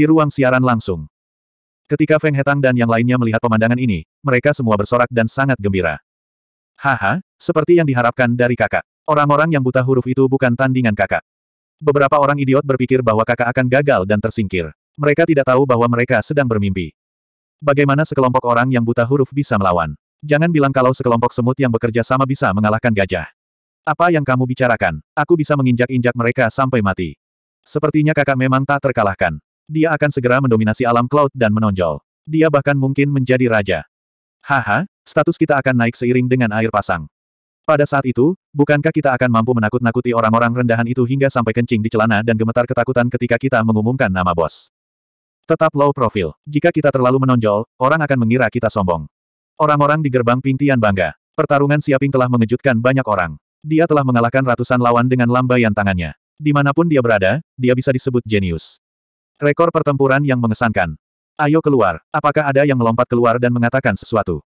di ruang siaran langsung. Ketika Feng Hetang dan yang lainnya melihat pemandangan ini, mereka semua bersorak dan sangat gembira. Haha, seperti yang diharapkan dari kakak. Orang-orang yang buta huruf itu bukan tandingan kakak. Beberapa orang idiot berpikir bahwa kakak akan gagal dan tersingkir. Mereka tidak tahu bahwa mereka sedang bermimpi. Bagaimana sekelompok orang yang buta huruf bisa melawan? Jangan bilang kalau sekelompok semut yang bekerja sama bisa mengalahkan gajah. Apa yang kamu bicarakan? Aku bisa menginjak-injak mereka sampai mati. Sepertinya kakak memang tak terkalahkan dia akan segera mendominasi alam cloud dan menonjol. Dia bahkan mungkin menjadi raja. Haha, status kita akan naik seiring dengan air pasang. Pada saat itu, bukankah kita akan mampu menakut-nakuti orang-orang rendahan itu hingga sampai kencing di celana dan gemetar ketakutan ketika kita mengumumkan nama bos? Tetap low profil. Jika kita terlalu menonjol, orang akan mengira kita sombong. Orang-orang di gerbang Pintian bangga. Pertarungan Siaping telah mengejutkan banyak orang. Dia telah mengalahkan ratusan lawan dengan lambaian tangannya. Dimanapun dia berada, dia bisa disebut jenius. Rekor pertempuran yang mengesankan. Ayo keluar, apakah ada yang melompat keluar dan mengatakan sesuatu?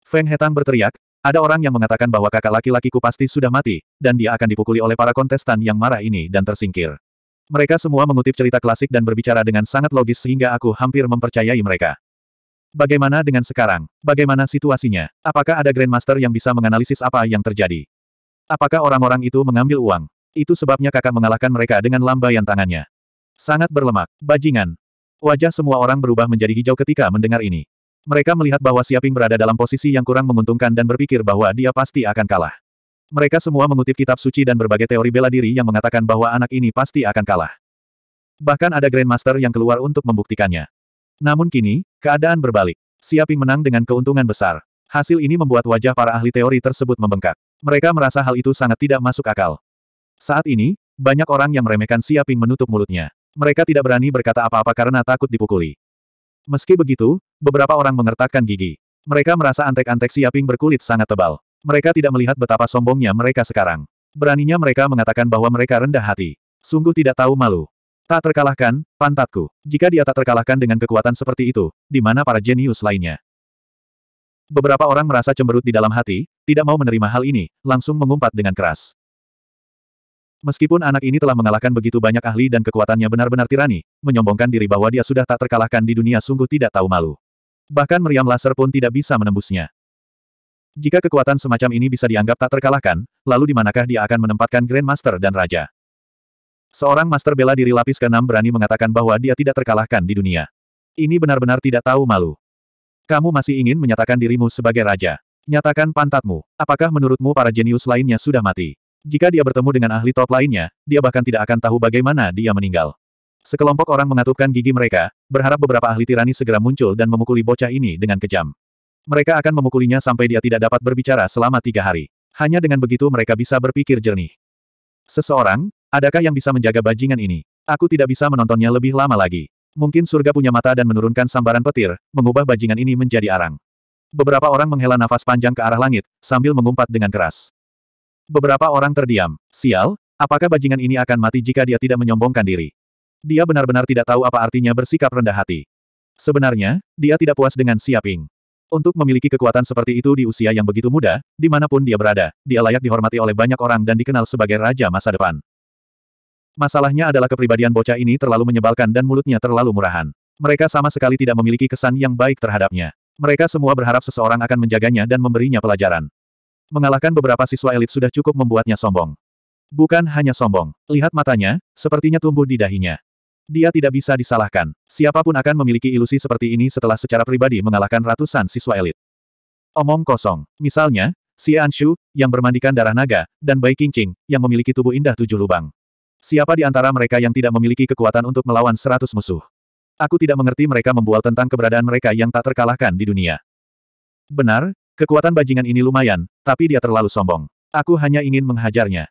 Feng Hetang berteriak, ada orang yang mengatakan bahwa kakak laki-lakiku pasti sudah mati, dan dia akan dipukuli oleh para kontestan yang marah ini dan tersingkir. Mereka semua mengutip cerita klasik dan berbicara dengan sangat logis sehingga aku hampir mempercayai mereka. Bagaimana dengan sekarang? Bagaimana situasinya? Apakah ada Grandmaster yang bisa menganalisis apa yang terjadi? Apakah orang-orang itu mengambil uang? Itu sebabnya kakak mengalahkan mereka dengan lambaian tangannya. Sangat berlemak. Bajingan. Wajah semua orang berubah menjadi hijau ketika mendengar ini. Mereka melihat bahwa Siaping berada dalam posisi yang kurang menguntungkan dan berpikir bahwa dia pasti akan kalah. Mereka semua mengutip kitab suci dan berbagai teori bela diri yang mengatakan bahwa anak ini pasti akan kalah. Bahkan ada Grandmaster yang keluar untuk membuktikannya. Namun kini, keadaan berbalik. Siaping menang dengan keuntungan besar. Hasil ini membuat wajah para ahli teori tersebut membengkak. Mereka merasa hal itu sangat tidak masuk akal. Saat ini, banyak orang yang meremehkan Siaping menutup mulutnya. Mereka tidak berani berkata apa-apa karena takut dipukuli. Meski begitu, beberapa orang mengertakkan gigi. Mereka merasa antek-antek Siaping berkulit sangat tebal. Mereka tidak melihat betapa sombongnya mereka sekarang. Beraninya mereka mengatakan bahwa mereka rendah hati. Sungguh tidak tahu malu. Tak terkalahkan, pantatku. Jika dia tak terkalahkan dengan kekuatan seperti itu, di mana para jenius lainnya? Beberapa orang merasa cemberut di dalam hati, tidak mau menerima hal ini, langsung mengumpat dengan keras. Meskipun anak ini telah mengalahkan begitu banyak ahli dan kekuatannya benar-benar tirani, menyombongkan diri bahwa dia sudah tak terkalahkan di dunia sungguh tidak tahu malu. Bahkan meriam laser pun tidak bisa menembusnya. Jika kekuatan semacam ini bisa dianggap tak terkalahkan, lalu di manakah dia akan menempatkan Grandmaster dan Raja? Seorang Master bela diri lapis ke-6 berani mengatakan bahwa dia tidak terkalahkan di dunia. Ini benar-benar tidak tahu malu. Kamu masih ingin menyatakan dirimu sebagai Raja. Nyatakan pantatmu. Apakah menurutmu para jenius lainnya sudah mati? Jika dia bertemu dengan ahli top lainnya, dia bahkan tidak akan tahu bagaimana dia meninggal. Sekelompok orang mengatupkan gigi mereka, berharap beberapa ahli tirani segera muncul dan memukuli bocah ini dengan kejam. Mereka akan memukulinya sampai dia tidak dapat berbicara selama tiga hari. Hanya dengan begitu mereka bisa berpikir jernih. Seseorang, adakah yang bisa menjaga bajingan ini? Aku tidak bisa menontonnya lebih lama lagi. Mungkin surga punya mata dan menurunkan sambaran petir, mengubah bajingan ini menjadi arang. Beberapa orang menghela nafas panjang ke arah langit, sambil mengumpat dengan keras. Beberapa orang terdiam. Sial, apakah bajingan ini akan mati jika dia tidak menyombongkan diri? Dia benar-benar tidak tahu apa artinya bersikap rendah hati. Sebenarnya, dia tidak puas dengan Siaping. Untuk memiliki kekuatan seperti itu di usia yang begitu muda, dimanapun dia berada, dia layak dihormati oleh banyak orang dan dikenal sebagai raja masa depan. Masalahnya adalah kepribadian bocah ini terlalu menyebalkan dan mulutnya terlalu murahan. Mereka sama sekali tidak memiliki kesan yang baik terhadapnya. Mereka semua berharap seseorang akan menjaganya dan memberinya pelajaran. Mengalahkan beberapa siswa elit sudah cukup membuatnya sombong. Bukan hanya sombong, lihat matanya, sepertinya tumbuh di dahinya. Dia tidak bisa disalahkan. Siapapun akan memiliki ilusi seperti ini setelah secara pribadi mengalahkan ratusan siswa elit. Omong kosong. Misalnya, Si Anshu, yang bermandikan darah naga, dan Bai Qingqing, yang memiliki tubuh indah tujuh lubang. Siapa di antara mereka yang tidak memiliki kekuatan untuk melawan seratus musuh? Aku tidak mengerti mereka membual tentang keberadaan mereka yang tak terkalahkan di dunia. Benar, Kekuatan bajingan ini lumayan, tapi dia terlalu sombong. Aku hanya ingin menghajarnya.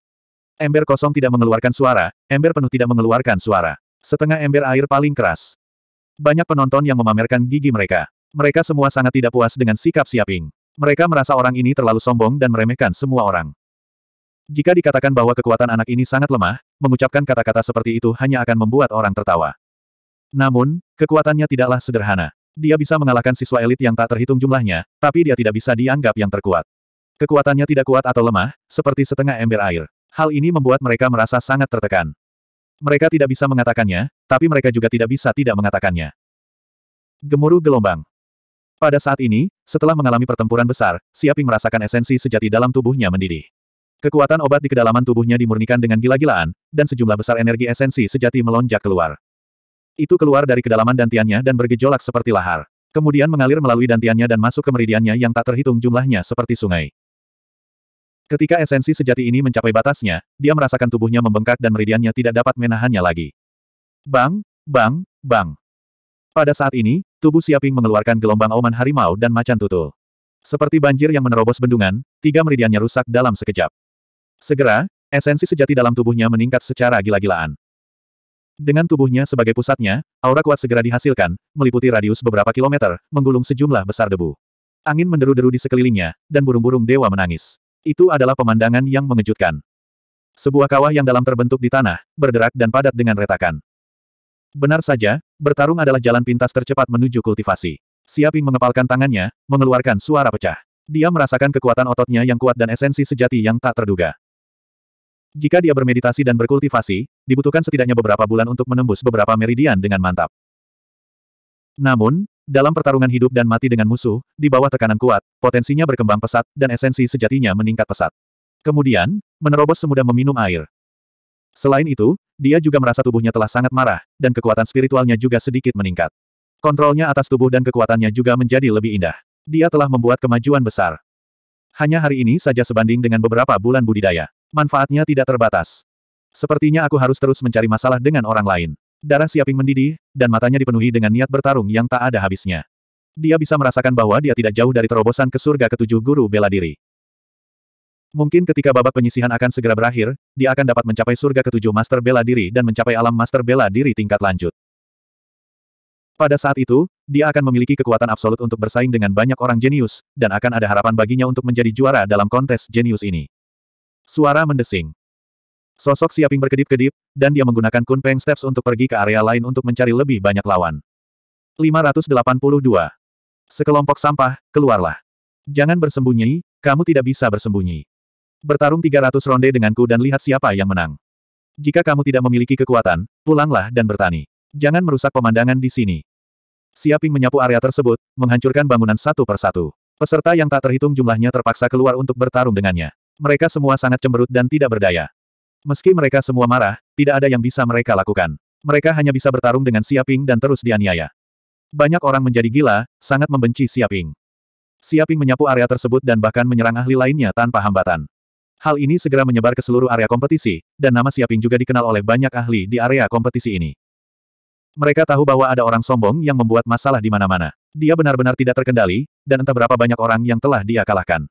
Ember kosong tidak mengeluarkan suara, ember penuh tidak mengeluarkan suara. Setengah ember air paling keras. Banyak penonton yang memamerkan gigi mereka. Mereka semua sangat tidak puas dengan sikap Siaping. Mereka merasa orang ini terlalu sombong dan meremehkan semua orang. Jika dikatakan bahwa kekuatan anak ini sangat lemah, mengucapkan kata-kata seperti itu hanya akan membuat orang tertawa. Namun, kekuatannya tidaklah sederhana. Dia bisa mengalahkan siswa elit yang tak terhitung jumlahnya, tapi dia tidak bisa dianggap yang terkuat. Kekuatannya tidak kuat atau lemah, seperti setengah ember air. Hal ini membuat mereka merasa sangat tertekan. Mereka tidak bisa mengatakannya, tapi mereka juga tidak bisa tidak mengatakannya. Gemuruh gelombang. Pada saat ini, setelah mengalami pertempuran besar, Siaping merasakan esensi sejati dalam tubuhnya mendidih. Kekuatan obat di kedalaman tubuhnya dimurnikan dengan gila-gilaan, dan sejumlah besar energi esensi sejati melonjak keluar. Itu keluar dari kedalaman dantiannya dan bergejolak seperti lahar. Kemudian mengalir melalui dantiannya dan masuk ke meridiannya yang tak terhitung jumlahnya seperti sungai. Ketika esensi sejati ini mencapai batasnya, dia merasakan tubuhnya membengkak dan meridiannya tidak dapat menahannya lagi. Bang, bang, bang. Pada saat ini, tubuh Siaping mengeluarkan gelombang oman harimau dan macan tutul. Seperti banjir yang menerobos bendungan, tiga meridiannya rusak dalam sekejap. Segera, esensi sejati dalam tubuhnya meningkat secara gila-gilaan. Dengan tubuhnya sebagai pusatnya, aura kuat segera dihasilkan, meliputi radius beberapa kilometer, menggulung sejumlah besar debu. Angin menderu-deru di sekelilingnya, dan burung-burung dewa menangis. Itu adalah pemandangan yang mengejutkan. Sebuah kawah yang dalam terbentuk di tanah, berderak dan padat dengan retakan. Benar saja, bertarung adalah jalan pintas tercepat menuju kultivasi. Siaping mengepalkan tangannya, mengeluarkan suara pecah. Dia merasakan kekuatan ototnya yang kuat dan esensi sejati yang tak terduga. Jika dia bermeditasi dan berkultivasi, dibutuhkan setidaknya beberapa bulan untuk menembus beberapa meridian dengan mantap. Namun, dalam pertarungan hidup dan mati dengan musuh, di bawah tekanan kuat, potensinya berkembang pesat, dan esensi sejatinya meningkat pesat. Kemudian, menerobos semudah meminum air. Selain itu, dia juga merasa tubuhnya telah sangat marah, dan kekuatan spiritualnya juga sedikit meningkat. Kontrolnya atas tubuh dan kekuatannya juga menjadi lebih indah. Dia telah membuat kemajuan besar. Hanya hari ini saja sebanding dengan beberapa bulan budidaya. Manfaatnya tidak terbatas. Sepertinya aku harus terus mencari masalah dengan orang lain. Darah Siaping mendidih, dan matanya dipenuhi dengan niat bertarung yang tak ada habisnya. Dia bisa merasakan bahwa dia tidak jauh dari terobosan ke surga ketujuh guru bela diri. Mungkin ketika babak penyisihan akan segera berakhir, dia akan dapat mencapai surga ketujuh master bela diri dan mencapai alam master bela diri tingkat lanjut. Pada saat itu, dia akan memiliki kekuatan absolut untuk bersaing dengan banyak orang jenius, dan akan ada harapan baginya untuk menjadi juara dalam kontes jenius ini. Suara mendesing. Sosok Siaping berkedip-kedip, dan dia menggunakan Kunpeng Steps untuk pergi ke area lain untuk mencari lebih banyak lawan. 582. Sekelompok sampah, keluarlah. Jangan bersembunyi, kamu tidak bisa bersembunyi. Bertarung 300 ronde denganku dan lihat siapa yang menang. Jika kamu tidak memiliki kekuatan, pulanglah dan bertani. Jangan merusak pemandangan di sini. Siaping menyapu area tersebut, menghancurkan bangunan satu persatu. Peserta yang tak terhitung jumlahnya terpaksa keluar untuk bertarung dengannya. Mereka semua sangat cemberut dan tidak berdaya. Meski mereka semua marah, tidak ada yang bisa mereka lakukan. Mereka hanya bisa bertarung dengan Siaping dan terus dianiaya. Banyak orang menjadi gila, sangat membenci Siaping. Siaping menyapu area tersebut dan bahkan menyerang ahli lainnya tanpa hambatan. Hal ini segera menyebar ke seluruh area kompetisi, dan nama Siaping juga dikenal oleh banyak ahli di area kompetisi ini. Mereka tahu bahwa ada orang sombong yang membuat masalah di mana-mana. Dia benar-benar tidak terkendali, dan entah berapa banyak orang yang telah dia kalahkan.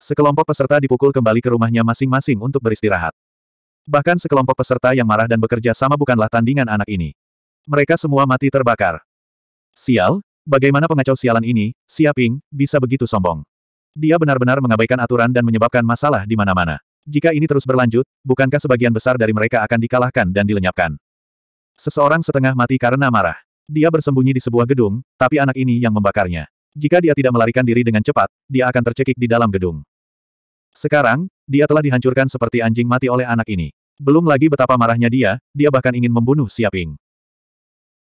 Sekelompok peserta dipukul kembali ke rumahnya masing-masing untuk beristirahat. Bahkan sekelompok peserta yang marah dan bekerja sama bukanlah tandingan anak ini. Mereka semua mati terbakar. Sial, bagaimana pengacau sialan ini, Siaping, bisa begitu sombong. Dia benar-benar mengabaikan aturan dan menyebabkan masalah di mana-mana. Jika ini terus berlanjut, bukankah sebagian besar dari mereka akan dikalahkan dan dilenyapkan? Seseorang setengah mati karena marah. Dia bersembunyi di sebuah gedung, tapi anak ini yang membakarnya. Jika dia tidak melarikan diri dengan cepat, dia akan tercekik di dalam gedung. Sekarang, dia telah dihancurkan seperti anjing mati oleh anak ini. Belum lagi betapa marahnya dia, dia bahkan ingin membunuh Siaping.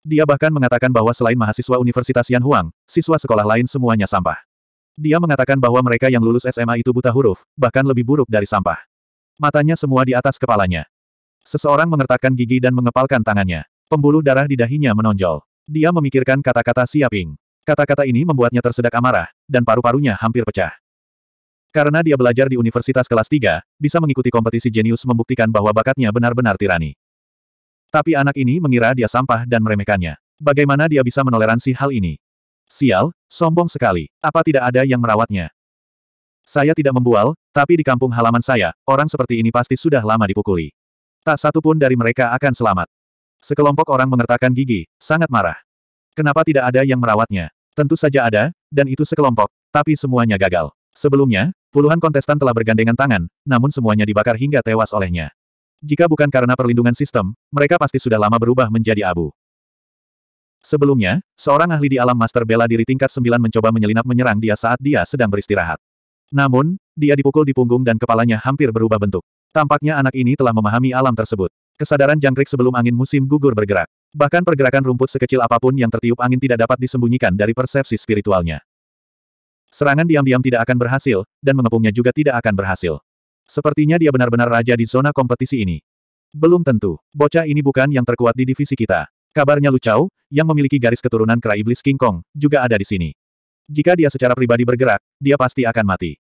Dia bahkan mengatakan bahwa selain mahasiswa Universitas Yan Huang, siswa sekolah lain semuanya sampah. Dia mengatakan bahwa mereka yang lulus SMA itu buta huruf, bahkan lebih buruk dari sampah. Matanya semua di atas kepalanya. Seseorang mengertakkan gigi dan mengepalkan tangannya. Pembuluh darah di dahinya menonjol. Dia memikirkan kata-kata Siaping. Kata-kata ini membuatnya tersedak amarah, dan paru-parunya hampir pecah. Karena dia belajar di universitas kelas 3, bisa mengikuti kompetisi jenius membuktikan bahwa bakatnya benar-benar tirani. Tapi anak ini mengira dia sampah dan meremehkannya. Bagaimana dia bisa menoleransi hal ini? Sial, sombong sekali. Apa tidak ada yang merawatnya? Saya tidak membual, tapi di kampung halaman saya, orang seperti ini pasti sudah lama dipukuli. Tak satu pun dari mereka akan selamat. Sekelompok orang mengertakkan gigi, sangat marah. Kenapa tidak ada yang merawatnya? Tentu saja ada, dan itu sekelompok, tapi semuanya gagal. Sebelumnya, puluhan kontestan telah bergandengan tangan, namun semuanya dibakar hingga tewas olehnya. Jika bukan karena perlindungan sistem, mereka pasti sudah lama berubah menjadi abu. Sebelumnya, seorang ahli di alam master bela diri tingkat 9 mencoba menyelinap menyerang dia saat dia sedang beristirahat. Namun, dia dipukul di punggung dan kepalanya hampir berubah bentuk. Tampaknya anak ini telah memahami alam tersebut. Kesadaran jangkrik sebelum angin musim gugur bergerak. Bahkan pergerakan rumput sekecil apapun yang tertiup angin tidak dapat disembunyikan dari persepsi spiritualnya. Serangan diam-diam tidak akan berhasil, dan mengepungnya juga tidak akan berhasil. Sepertinya dia benar-benar raja di zona kompetisi ini. Belum tentu, bocah ini bukan yang terkuat di divisi kita. Kabarnya Lucau, yang memiliki garis keturunan kera iblis King Kong, juga ada di sini. Jika dia secara pribadi bergerak, dia pasti akan mati.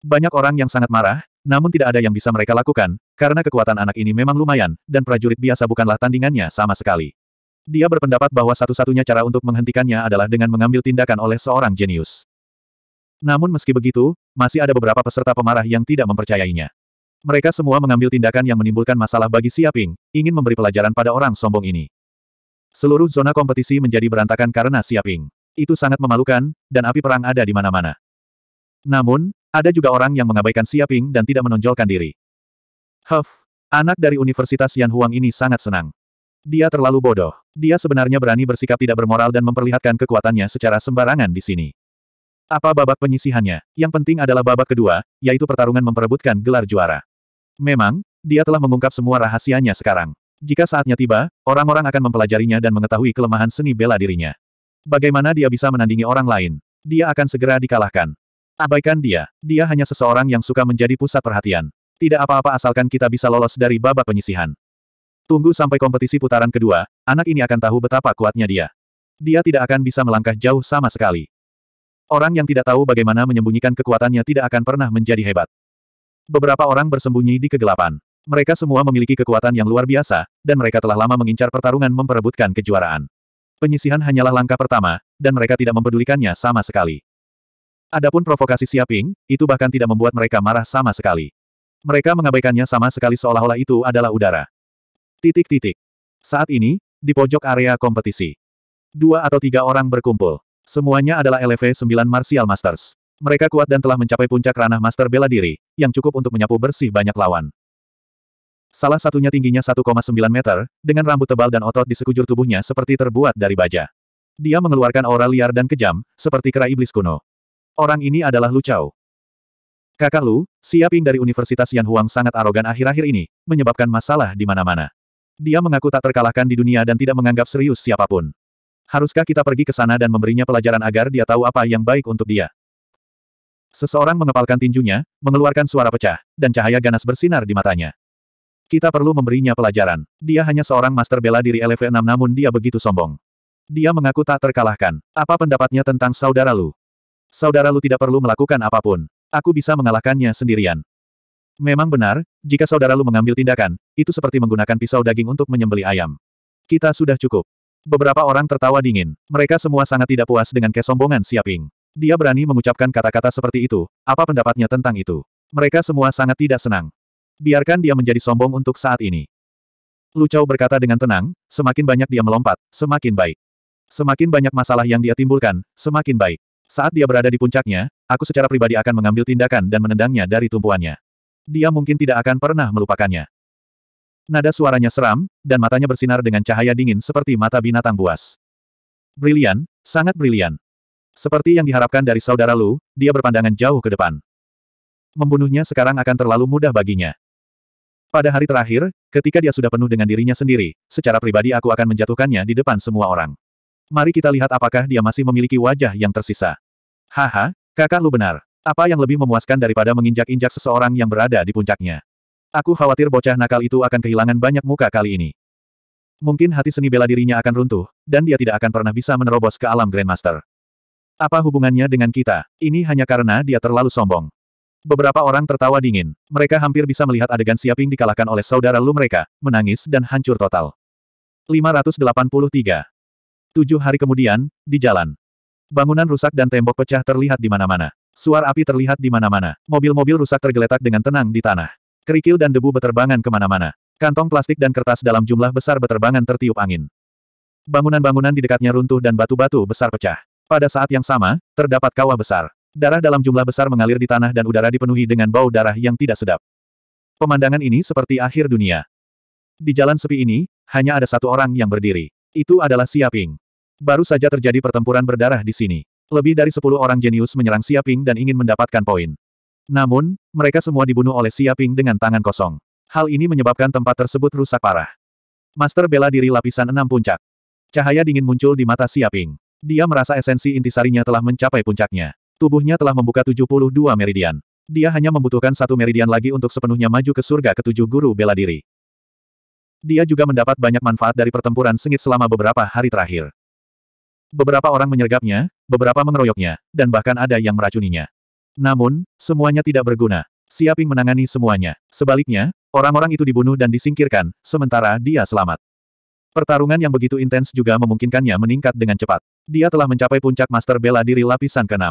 Banyak orang yang sangat marah, namun tidak ada yang bisa mereka lakukan, karena kekuatan anak ini memang lumayan, dan prajurit biasa bukanlah tandingannya sama sekali. Dia berpendapat bahwa satu-satunya cara untuk menghentikannya adalah dengan mengambil tindakan oleh seorang jenius. Namun meski begitu, masih ada beberapa peserta pemarah yang tidak mempercayainya. Mereka semua mengambil tindakan yang menimbulkan masalah bagi Siaping, ingin memberi pelajaran pada orang sombong ini. Seluruh zona kompetisi menjadi berantakan karena Siaping. Itu sangat memalukan, dan api perang ada di mana-mana. Namun, ada juga orang yang mengabaikan Siaping dan tidak menonjolkan diri. Huff, anak dari Universitas Yan Huang ini sangat senang. Dia terlalu bodoh. Dia sebenarnya berani bersikap tidak bermoral dan memperlihatkan kekuatannya secara sembarangan di sini. Apa babak penyisihannya? Yang penting adalah babak kedua, yaitu pertarungan memperebutkan gelar juara. Memang, dia telah mengungkap semua rahasianya sekarang. Jika saatnya tiba, orang-orang akan mempelajarinya dan mengetahui kelemahan seni bela dirinya. Bagaimana dia bisa menandingi orang lain? Dia akan segera dikalahkan. Abaikan dia. Dia hanya seseorang yang suka menjadi pusat perhatian. Tidak apa-apa asalkan kita bisa lolos dari babak penyisihan. Tunggu sampai kompetisi putaran kedua, anak ini akan tahu betapa kuatnya dia. Dia tidak akan bisa melangkah jauh sama sekali. Orang yang tidak tahu bagaimana menyembunyikan kekuatannya tidak akan pernah menjadi hebat. Beberapa orang bersembunyi di kegelapan. Mereka semua memiliki kekuatan yang luar biasa, dan mereka telah lama mengincar pertarungan memperebutkan kejuaraan. Penyisihan hanyalah langkah pertama, dan mereka tidak mempedulikannya sama sekali. Adapun provokasi Siaping, itu bahkan tidak membuat mereka marah sama sekali. Mereka mengabaikannya sama sekali seolah-olah itu adalah udara. Titik-titik. Saat ini, di pojok area kompetisi. Dua atau tiga orang berkumpul. Semuanya adalah LV 9 Martial Masters. Mereka kuat dan telah mencapai puncak ranah master bela diri, yang cukup untuk menyapu bersih banyak lawan. Salah satunya tingginya 1,9 meter, dengan rambut tebal dan otot di sekujur tubuhnya seperti terbuat dari baja. Dia mengeluarkan aura liar dan kejam, seperti kera iblis kuno. Orang ini adalah Lu Chao. Kakak Lu, Siaping dari Universitas Yan Huang sangat arogan akhir-akhir ini, menyebabkan masalah di mana-mana. Dia mengaku tak terkalahkan di dunia dan tidak menganggap serius siapapun. Haruskah kita pergi ke sana dan memberinya pelajaran agar dia tahu apa yang baik untuk dia? Seseorang mengepalkan tinjunya, mengeluarkan suara pecah, dan cahaya ganas bersinar di matanya. Kita perlu memberinya pelajaran. Dia hanya seorang master bela diri LV6 namun dia begitu sombong. Dia mengaku tak terkalahkan. Apa pendapatnya tentang saudara Lu? Saudara Lu tidak perlu melakukan apapun. Aku bisa mengalahkannya sendirian. Memang benar, jika saudara Lu mengambil tindakan, itu seperti menggunakan pisau daging untuk menyembeli ayam. Kita sudah cukup. Beberapa orang tertawa dingin. Mereka semua sangat tidak puas dengan kesombongan Siaping. Dia berani mengucapkan kata-kata seperti itu. Apa pendapatnya tentang itu? Mereka semua sangat tidak senang. Biarkan dia menjadi sombong untuk saat ini. Lu Chao berkata dengan tenang, semakin banyak dia melompat, semakin baik. Semakin banyak masalah yang dia timbulkan, semakin baik. Saat dia berada di puncaknya, aku secara pribadi akan mengambil tindakan dan menendangnya dari tumpuannya. Dia mungkin tidak akan pernah melupakannya. Nada suaranya seram, dan matanya bersinar dengan cahaya dingin seperti mata binatang buas. Brilian, sangat brilian. Seperti yang diharapkan dari saudara Lu, dia berpandangan jauh ke depan. Membunuhnya sekarang akan terlalu mudah baginya. Pada hari terakhir, ketika dia sudah penuh dengan dirinya sendiri, secara pribadi aku akan menjatuhkannya di depan semua orang. Mari kita lihat apakah dia masih memiliki wajah yang tersisa. Haha, kakak lu benar. Apa yang lebih memuaskan daripada menginjak-injak seseorang yang berada di puncaknya? Aku khawatir bocah nakal itu akan kehilangan banyak muka kali ini. Mungkin hati seni bela dirinya akan runtuh, dan dia tidak akan pernah bisa menerobos ke alam Grandmaster. Apa hubungannya dengan kita? Ini hanya karena dia terlalu sombong. Beberapa orang tertawa dingin. Mereka hampir bisa melihat adegan Siaping dikalahkan oleh saudara Lu mereka, menangis dan hancur total. 583. Tujuh hari kemudian, di jalan. Bangunan rusak dan tembok pecah terlihat di mana-mana. Suar api terlihat di mana-mana. Mobil-mobil rusak tergeletak dengan tenang di tanah. Kerikil dan debu beterbangan kemana-mana. Kantong plastik dan kertas dalam jumlah besar beterbangan tertiup angin. Bangunan-bangunan di dekatnya runtuh dan batu-batu besar pecah. Pada saat yang sama, terdapat kawah besar. Darah dalam jumlah besar mengalir di tanah dan udara dipenuhi dengan bau darah yang tidak sedap. Pemandangan ini seperti akhir dunia. Di jalan sepi ini, hanya ada satu orang yang berdiri. Itu adalah Siaping. Baru saja terjadi pertempuran berdarah di sini. Lebih dari sepuluh orang jenius menyerang Siaping dan ingin mendapatkan poin. Namun, mereka semua dibunuh oleh Siaping dengan tangan kosong. Hal ini menyebabkan tempat tersebut rusak parah. Master bela diri lapisan enam puncak. Cahaya dingin muncul di mata Siaping. Dia merasa esensi intisarinya telah mencapai puncaknya. Tubuhnya telah membuka 72 meridian. Dia hanya membutuhkan satu meridian lagi untuk sepenuhnya maju ke surga ketujuh guru bela diri. Dia juga mendapat banyak manfaat dari pertempuran sengit selama beberapa hari terakhir. Beberapa orang menyergapnya, beberapa mengeroyoknya, dan bahkan ada yang meracuninya. Namun, semuanya tidak berguna. Siaping menangani semuanya. Sebaliknya, orang-orang itu dibunuh dan disingkirkan, sementara dia selamat. Pertarungan yang begitu intens juga memungkinkannya meningkat dengan cepat. Dia telah mencapai puncak master bela diri lapisan ke-6.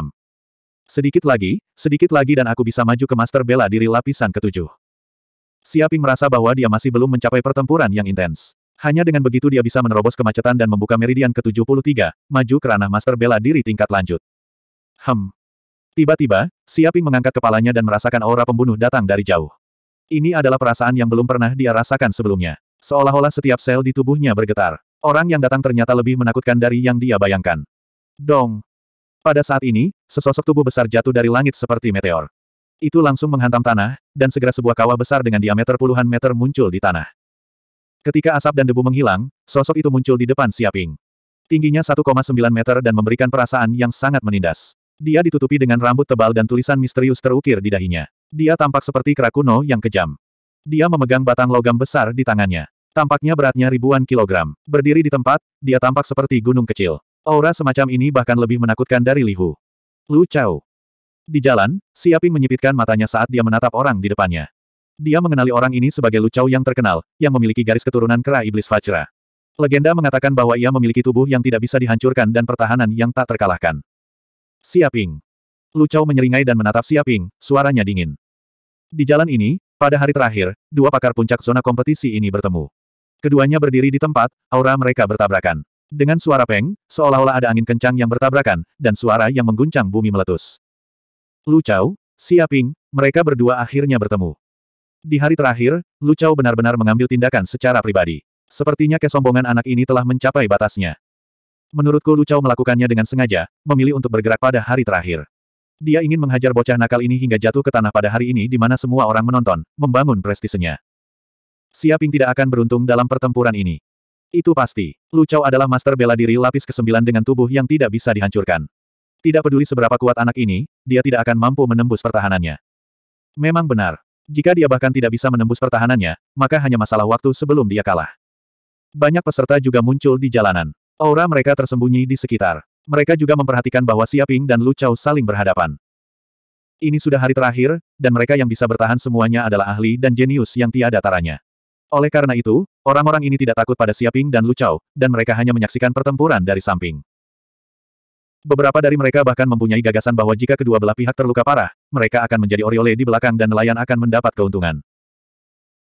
Sedikit lagi, sedikit lagi dan aku bisa maju ke master bela diri lapisan ke-7. Siaping merasa bahwa dia masih belum mencapai pertempuran yang intens. Hanya dengan begitu dia bisa menerobos kemacetan dan membuka meridian ke-73, maju ke ranah master bela diri tingkat lanjut. Hem. Tiba-tiba, Siaping mengangkat kepalanya dan merasakan aura pembunuh datang dari jauh. Ini adalah perasaan yang belum pernah dia rasakan sebelumnya. Seolah-olah setiap sel di tubuhnya bergetar. Orang yang datang ternyata lebih menakutkan dari yang dia bayangkan. Dong. Pada saat ini, sesosok tubuh besar jatuh dari langit seperti meteor. Itu langsung menghantam tanah, dan segera sebuah kawah besar dengan diameter puluhan meter muncul di tanah. Ketika asap dan debu menghilang, sosok itu muncul di depan Siaping. Tingginya 1,9 meter dan memberikan perasaan yang sangat menindas. Dia ditutupi dengan rambut tebal dan tulisan misterius terukir di dahinya. Dia tampak seperti kuno yang kejam. Dia memegang batang logam besar di tangannya. Tampaknya beratnya ribuan kilogram. Berdiri di tempat, dia tampak seperti gunung kecil. Aura semacam ini bahkan lebih menakutkan dari Lihu. Lu Chao. Di jalan, Siaping menyipitkan matanya saat dia menatap orang di depannya. Dia mengenali orang ini sebagai Lu yang terkenal, yang memiliki garis keturunan kera iblis Fajra. Legenda mengatakan bahwa ia memiliki tubuh yang tidak bisa dihancurkan dan pertahanan yang tak terkalahkan. Siaping. Lu menyeringai dan menatap Siaping, suaranya dingin. Di jalan ini, pada hari terakhir, dua pakar puncak zona kompetisi ini bertemu. Keduanya berdiri di tempat, aura mereka bertabrakan. Dengan suara peng, seolah-olah ada angin kencang yang bertabrakan, dan suara yang mengguncang bumi meletus. Lu Siaping, mereka berdua akhirnya bertemu. Di hari terakhir, Lu Chao benar-benar mengambil tindakan secara pribadi. Sepertinya kesombongan anak ini telah mencapai batasnya. Menurutku Lu Chao melakukannya dengan sengaja, memilih untuk bergerak pada hari terakhir. Dia ingin menghajar bocah nakal ini hingga jatuh ke tanah pada hari ini di mana semua orang menonton, membangun prestisenya. Siaping tidak akan beruntung dalam pertempuran ini. Itu pasti. Lu Chao adalah master bela diri lapis ke-9 dengan tubuh yang tidak bisa dihancurkan. Tidak peduli seberapa kuat anak ini, dia tidak akan mampu menembus pertahanannya. Memang benar, jika dia bahkan tidak bisa menembus pertahanannya, maka hanya masalah waktu sebelum dia kalah. Banyak peserta juga muncul di jalanan. Aura mereka tersembunyi di sekitar. Mereka juga memperhatikan bahwa Siaping dan Lu Chao saling berhadapan. Ini sudah hari terakhir, dan mereka yang bisa bertahan semuanya adalah ahli dan jenius yang tiada taranya. Oleh karena itu, orang-orang ini tidak takut pada Siaping dan Lu Chao, dan mereka hanya menyaksikan pertempuran dari samping. Beberapa dari mereka bahkan mempunyai gagasan bahwa jika kedua belah pihak terluka parah, mereka akan menjadi oriole di belakang dan nelayan akan mendapat keuntungan.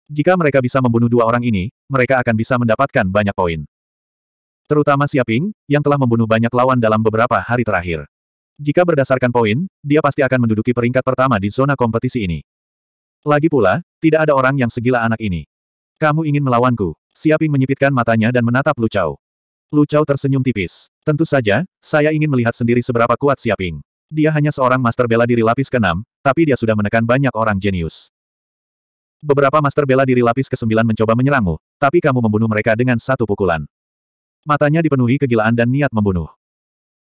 Jika mereka bisa membunuh dua orang ini, mereka akan bisa mendapatkan banyak poin. Terutama Siaping, yang telah membunuh banyak lawan dalam beberapa hari terakhir. Jika berdasarkan poin, dia pasti akan menduduki peringkat pertama di zona kompetisi ini. Lagi pula, tidak ada orang yang segila anak ini. Kamu ingin melawanku? Siaping menyipitkan matanya dan menatap Lu Lu Chao tersenyum tipis. Tentu saja, saya ingin melihat sendiri seberapa kuat Siaping. Dia hanya seorang master bela diri lapis ke-6, tapi dia sudah menekan banyak orang jenius. Beberapa master bela diri lapis ke-9 mencoba menyerangmu, tapi kamu membunuh mereka dengan satu pukulan. Matanya dipenuhi kegilaan dan niat membunuh.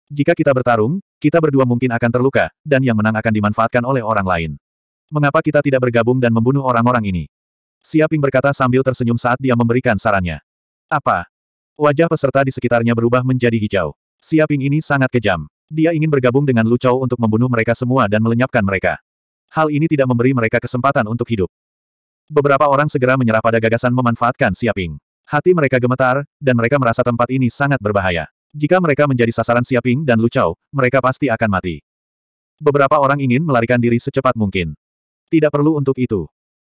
Jika kita bertarung, kita berdua mungkin akan terluka, dan yang menang akan dimanfaatkan oleh orang lain. Mengapa kita tidak bergabung dan membunuh orang-orang ini? Siaping berkata sambil tersenyum saat dia memberikan sarannya. Apa, Wajah peserta di sekitarnya berubah menjadi hijau. Siaping ini sangat kejam. Dia ingin bergabung dengan Lu Chao untuk membunuh mereka semua dan melenyapkan mereka. Hal ini tidak memberi mereka kesempatan untuk hidup. Beberapa orang segera menyerah pada gagasan memanfaatkan Siaping. Hati mereka gemetar, dan mereka merasa tempat ini sangat berbahaya. Jika mereka menjadi sasaran Siaping dan Lu Chao, mereka pasti akan mati. Beberapa orang ingin melarikan diri secepat mungkin. Tidak perlu untuk itu.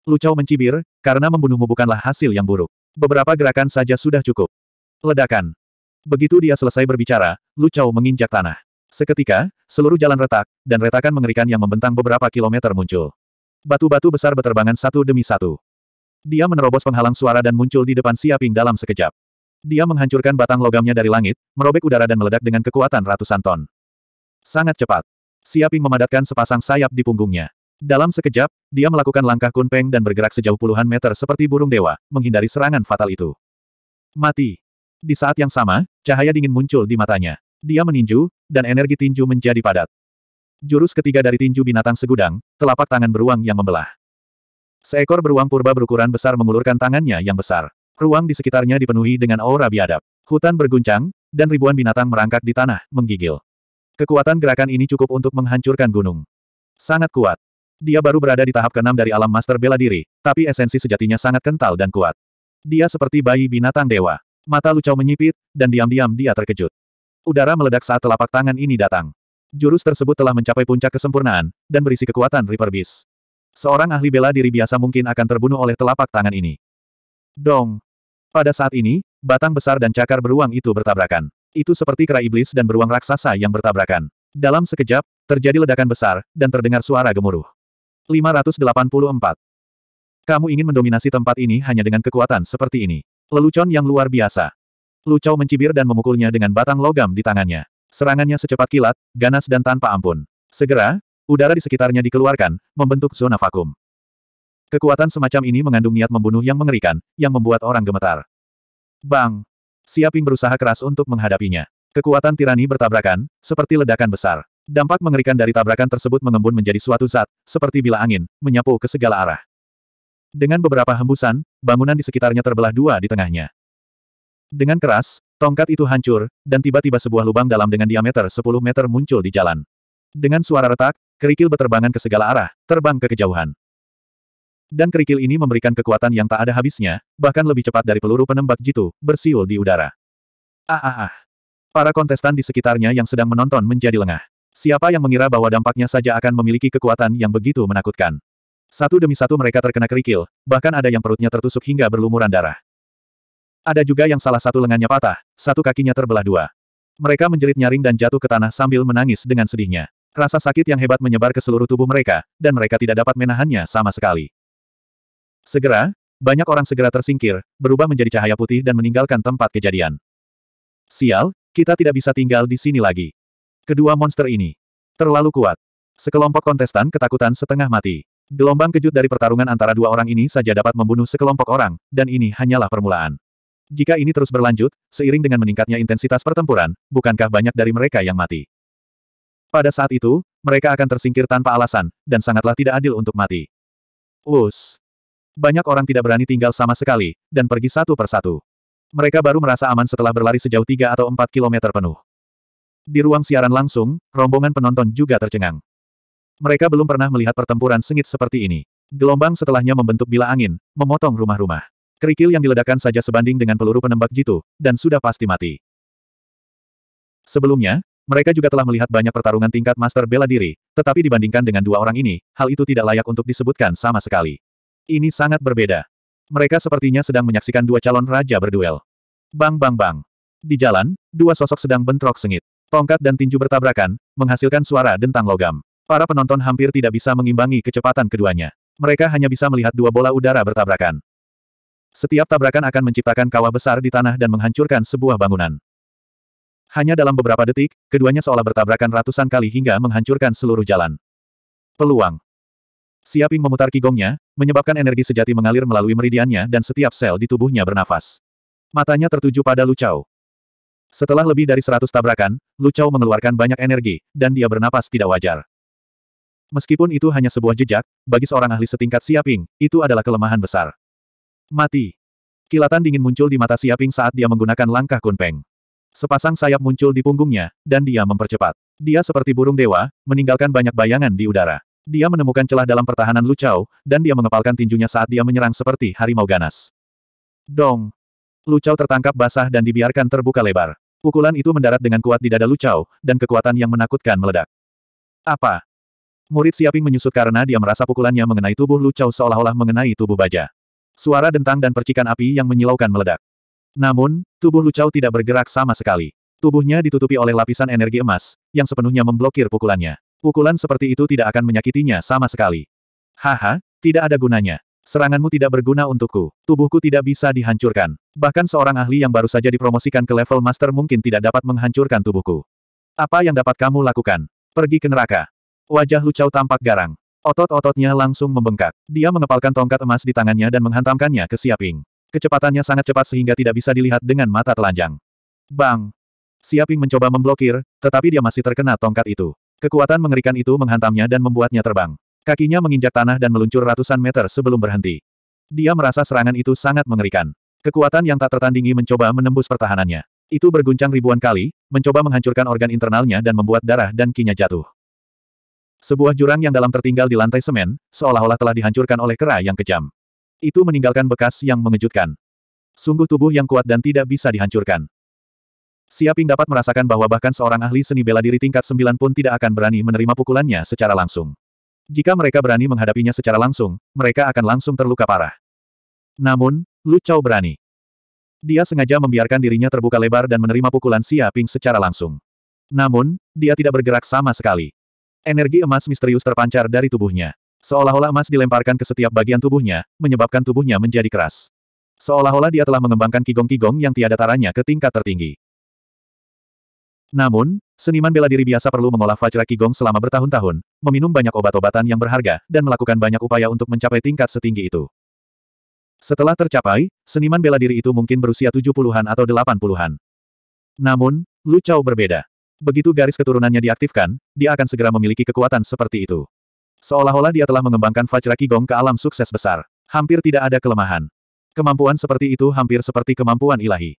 Lu Chao mencibir, karena membunuhmu bukanlah hasil yang buruk. Beberapa gerakan saja sudah cukup. Ledakan. Begitu dia selesai berbicara, Lu Chao menginjak tanah. Seketika, seluruh jalan retak, dan retakan mengerikan yang membentang beberapa kilometer muncul. Batu-batu besar berterbangan satu demi satu. Dia menerobos penghalang suara dan muncul di depan Siaping dalam sekejap. Dia menghancurkan batang logamnya dari langit, merobek udara dan meledak dengan kekuatan ratusan ton. Sangat cepat. Siaping memadatkan sepasang sayap di punggungnya. Dalam sekejap, dia melakukan langkah kunpeng dan bergerak sejauh puluhan meter seperti burung dewa, menghindari serangan fatal itu. Mati. Di saat yang sama, cahaya dingin muncul di matanya. Dia meninju, dan energi tinju menjadi padat. Jurus ketiga dari tinju binatang segudang, telapak tangan beruang yang membelah. Seekor beruang purba berukuran besar mengulurkan tangannya yang besar. Ruang di sekitarnya dipenuhi dengan aura biadab. Hutan berguncang, dan ribuan binatang merangkak di tanah, menggigil. Kekuatan gerakan ini cukup untuk menghancurkan gunung. Sangat kuat. Dia baru berada di tahap keenam dari alam master bela diri, tapi esensi sejatinya sangat kental dan kuat. Dia seperti bayi binatang dewa. Mata Lucau menyipit, dan diam-diam dia terkejut. Udara meledak saat telapak tangan ini datang. Jurus tersebut telah mencapai puncak kesempurnaan, dan berisi kekuatan Reaper Beast. Seorang ahli bela diri biasa mungkin akan terbunuh oleh telapak tangan ini. Dong! Pada saat ini, batang besar dan cakar beruang itu bertabrakan. Itu seperti kera iblis dan beruang raksasa yang bertabrakan. Dalam sekejap, terjadi ledakan besar, dan terdengar suara gemuruh. 584. Kamu ingin mendominasi tempat ini hanya dengan kekuatan seperti ini. Lelucon yang luar biasa. Lucau mencibir dan memukulnya dengan batang logam di tangannya. Serangannya secepat kilat, ganas dan tanpa ampun. Segera, udara di sekitarnya dikeluarkan, membentuk zona vakum. Kekuatan semacam ini mengandung niat membunuh yang mengerikan, yang membuat orang gemetar. Bang! Siaping berusaha keras untuk menghadapinya. Kekuatan tirani bertabrakan, seperti ledakan besar. Dampak mengerikan dari tabrakan tersebut mengembun menjadi suatu zat, seperti bila angin, menyapu ke segala arah. Dengan beberapa hembusan, bangunan di sekitarnya terbelah dua di tengahnya. Dengan keras, tongkat itu hancur, dan tiba-tiba sebuah lubang dalam dengan diameter 10 meter muncul di jalan. Dengan suara retak, kerikil berterbangan ke segala arah, terbang ke kejauhan. Dan kerikil ini memberikan kekuatan yang tak ada habisnya, bahkan lebih cepat dari peluru penembak jitu, bersiul di udara. Ah ah ah. Para kontestan di sekitarnya yang sedang menonton menjadi lengah. Siapa yang mengira bahwa dampaknya saja akan memiliki kekuatan yang begitu menakutkan? Satu demi satu mereka terkena kerikil, bahkan ada yang perutnya tertusuk hingga berlumuran darah. Ada juga yang salah satu lengannya patah, satu kakinya terbelah dua. Mereka menjerit nyaring dan jatuh ke tanah sambil menangis dengan sedihnya. Rasa sakit yang hebat menyebar ke seluruh tubuh mereka, dan mereka tidak dapat menahannya sama sekali. Segera, banyak orang segera tersingkir, berubah menjadi cahaya putih dan meninggalkan tempat kejadian. Sial, kita tidak bisa tinggal di sini lagi. Kedua monster ini terlalu kuat. Sekelompok kontestan ketakutan setengah mati. Gelombang kejut dari pertarungan antara dua orang ini saja dapat membunuh sekelompok orang, dan ini hanyalah permulaan. Jika ini terus berlanjut, seiring dengan meningkatnya intensitas pertempuran, bukankah banyak dari mereka yang mati? Pada saat itu, mereka akan tersingkir tanpa alasan, dan sangatlah tidak adil untuk mati. Us. Banyak orang tidak berani tinggal sama sekali, dan pergi satu persatu. Mereka baru merasa aman setelah berlari sejauh tiga atau empat kilometer penuh. Di ruang siaran langsung, rombongan penonton juga tercengang. Mereka belum pernah melihat pertempuran sengit seperti ini. Gelombang setelahnya membentuk bila angin, memotong rumah-rumah. Kerikil yang diledakkan saja sebanding dengan peluru penembak jitu, dan sudah pasti mati. Sebelumnya, mereka juga telah melihat banyak pertarungan tingkat master bela diri, tetapi dibandingkan dengan dua orang ini, hal itu tidak layak untuk disebutkan sama sekali. Ini sangat berbeda. Mereka sepertinya sedang menyaksikan dua calon raja berduel. Bang bang bang. Di jalan, dua sosok sedang bentrok sengit. Tongkat dan tinju bertabrakan, menghasilkan suara dentang logam. Para penonton hampir tidak bisa mengimbangi kecepatan keduanya. Mereka hanya bisa melihat dua bola udara bertabrakan. Setiap tabrakan akan menciptakan kawah besar di tanah dan menghancurkan sebuah bangunan. Hanya dalam beberapa detik, keduanya seolah bertabrakan ratusan kali hingga menghancurkan seluruh jalan. Peluang. Siaping memutar kigongnya, menyebabkan energi sejati mengalir melalui meridiannya dan setiap sel di tubuhnya bernafas. Matanya tertuju pada Lucau. Setelah lebih dari seratus tabrakan, Lucau mengeluarkan banyak energi, dan dia bernapas tidak wajar. Meskipun itu hanya sebuah jejak, bagi seorang ahli setingkat Siaping, itu adalah kelemahan besar. Mati. Kilatan dingin muncul di mata Siaping saat dia menggunakan langkah kunpeng. Sepasang sayap muncul di punggungnya, dan dia mempercepat. Dia seperti burung dewa, meninggalkan banyak bayangan di udara. Dia menemukan celah dalam pertahanan Lu dan dia mengepalkan tinjunya saat dia menyerang seperti harimau ganas. Dong! Lu tertangkap basah dan dibiarkan terbuka lebar. Pukulan itu mendarat dengan kuat di dada Lu dan kekuatan yang menakutkan meledak. Apa? Murid Siaping menyusut karena dia merasa pukulannya mengenai tubuh Lu Chao seolah-olah mengenai tubuh baja. Suara dentang dan percikan api yang menyilaukan meledak. Namun, tubuh Lu Chao tidak bergerak sama sekali. Tubuhnya ditutupi oleh lapisan energi emas, yang sepenuhnya memblokir pukulannya. Pukulan seperti itu tidak akan menyakitinya sama sekali. Haha, tidak ada gunanya. Seranganmu tidak berguna untukku. Tubuhku tidak bisa dihancurkan. Bahkan seorang ahli yang baru saja dipromosikan ke level master mungkin tidak dapat menghancurkan tubuhku. Apa yang dapat kamu lakukan? Pergi ke neraka. Wajah Lucau tampak garang. Otot-ototnya langsung membengkak. Dia mengepalkan tongkat emas di tangannya dan menghantamkannya ke Siaping. Kecepatannya sangat cepat sehingga tidak bisa dilihat dengan mata telanjang. Bang! Siaping mencoba memblokir, tetapi dia masih terkena tongkat itu. Kekuatan mengerikan itu menghantamnya dan membuatnya terbang. Kakinya menginjak tanah dan meluncur ratusan meter sebelum berhenti. Dia merasa serangan itu sangat mengerikan. Kekuatan yang tak tertandingi mencoba menembus pertahanannya. Itu berguncang ribuan kali, mencoba menghancurkan organ internalnya dan membuat darah dan kinya jatuh. Sebuah jurang yang dalam tertinggal di lantai semen, seolah-olah telah dihancurkan oleh kera yang kejam. Itu meninggalkan bekas yang mengejutkan. Sungguh tubuh yang kuat dan tidak bisa dihancurkan. Siaping dapat merasakan bahwa bahkan seorang ahli seni bela diri tingkat sembilan pun tidak akan berani menerima pukulannya secara langsung. Jika mereka berani menghadapinya secara langsung, mereka akan langsung terluka parah. Namun, Lu Chao berani. Dia sengaja membiarkan dirinya terbuka lebar dan menerima pukulan Siaping secara langsung. Namun, dia tidak bergerak sama sekali. Energi emas misterius terpancar dari tubuhnya. Seolah-olah emas dilemparkan ke setiap bagian tubuhnya, menyebabkan tubuhnya menjadi keras. Seolah-olah dia telah mengembangkan kigong-kigong yang tiada taranya ke tingkat tertinggi. Namun, seniman bela diri biasa perlu mengolah Fajra kigong selama bertahun-tahun, meminum banyak obat-obatan yang berharga, dan melakukan banyak upaya untuk mencapai tingkat setinggi itu. Setelah tercapai, seniman bela diri itu mungkin berusia 70-an atau delapan puluhan. Namun, Lu Chao berbeda. Begitu garis keturunannya diaktifkan, dia akan segera memiliki kekuatan seperti itu. Seolah-olah dia telah mengembangkan Fajra Qigong ke alam sukses besar. Hampir tidak ada kelemahan. Kemampuan seperti itu hampir seperti kemampuan ilahi.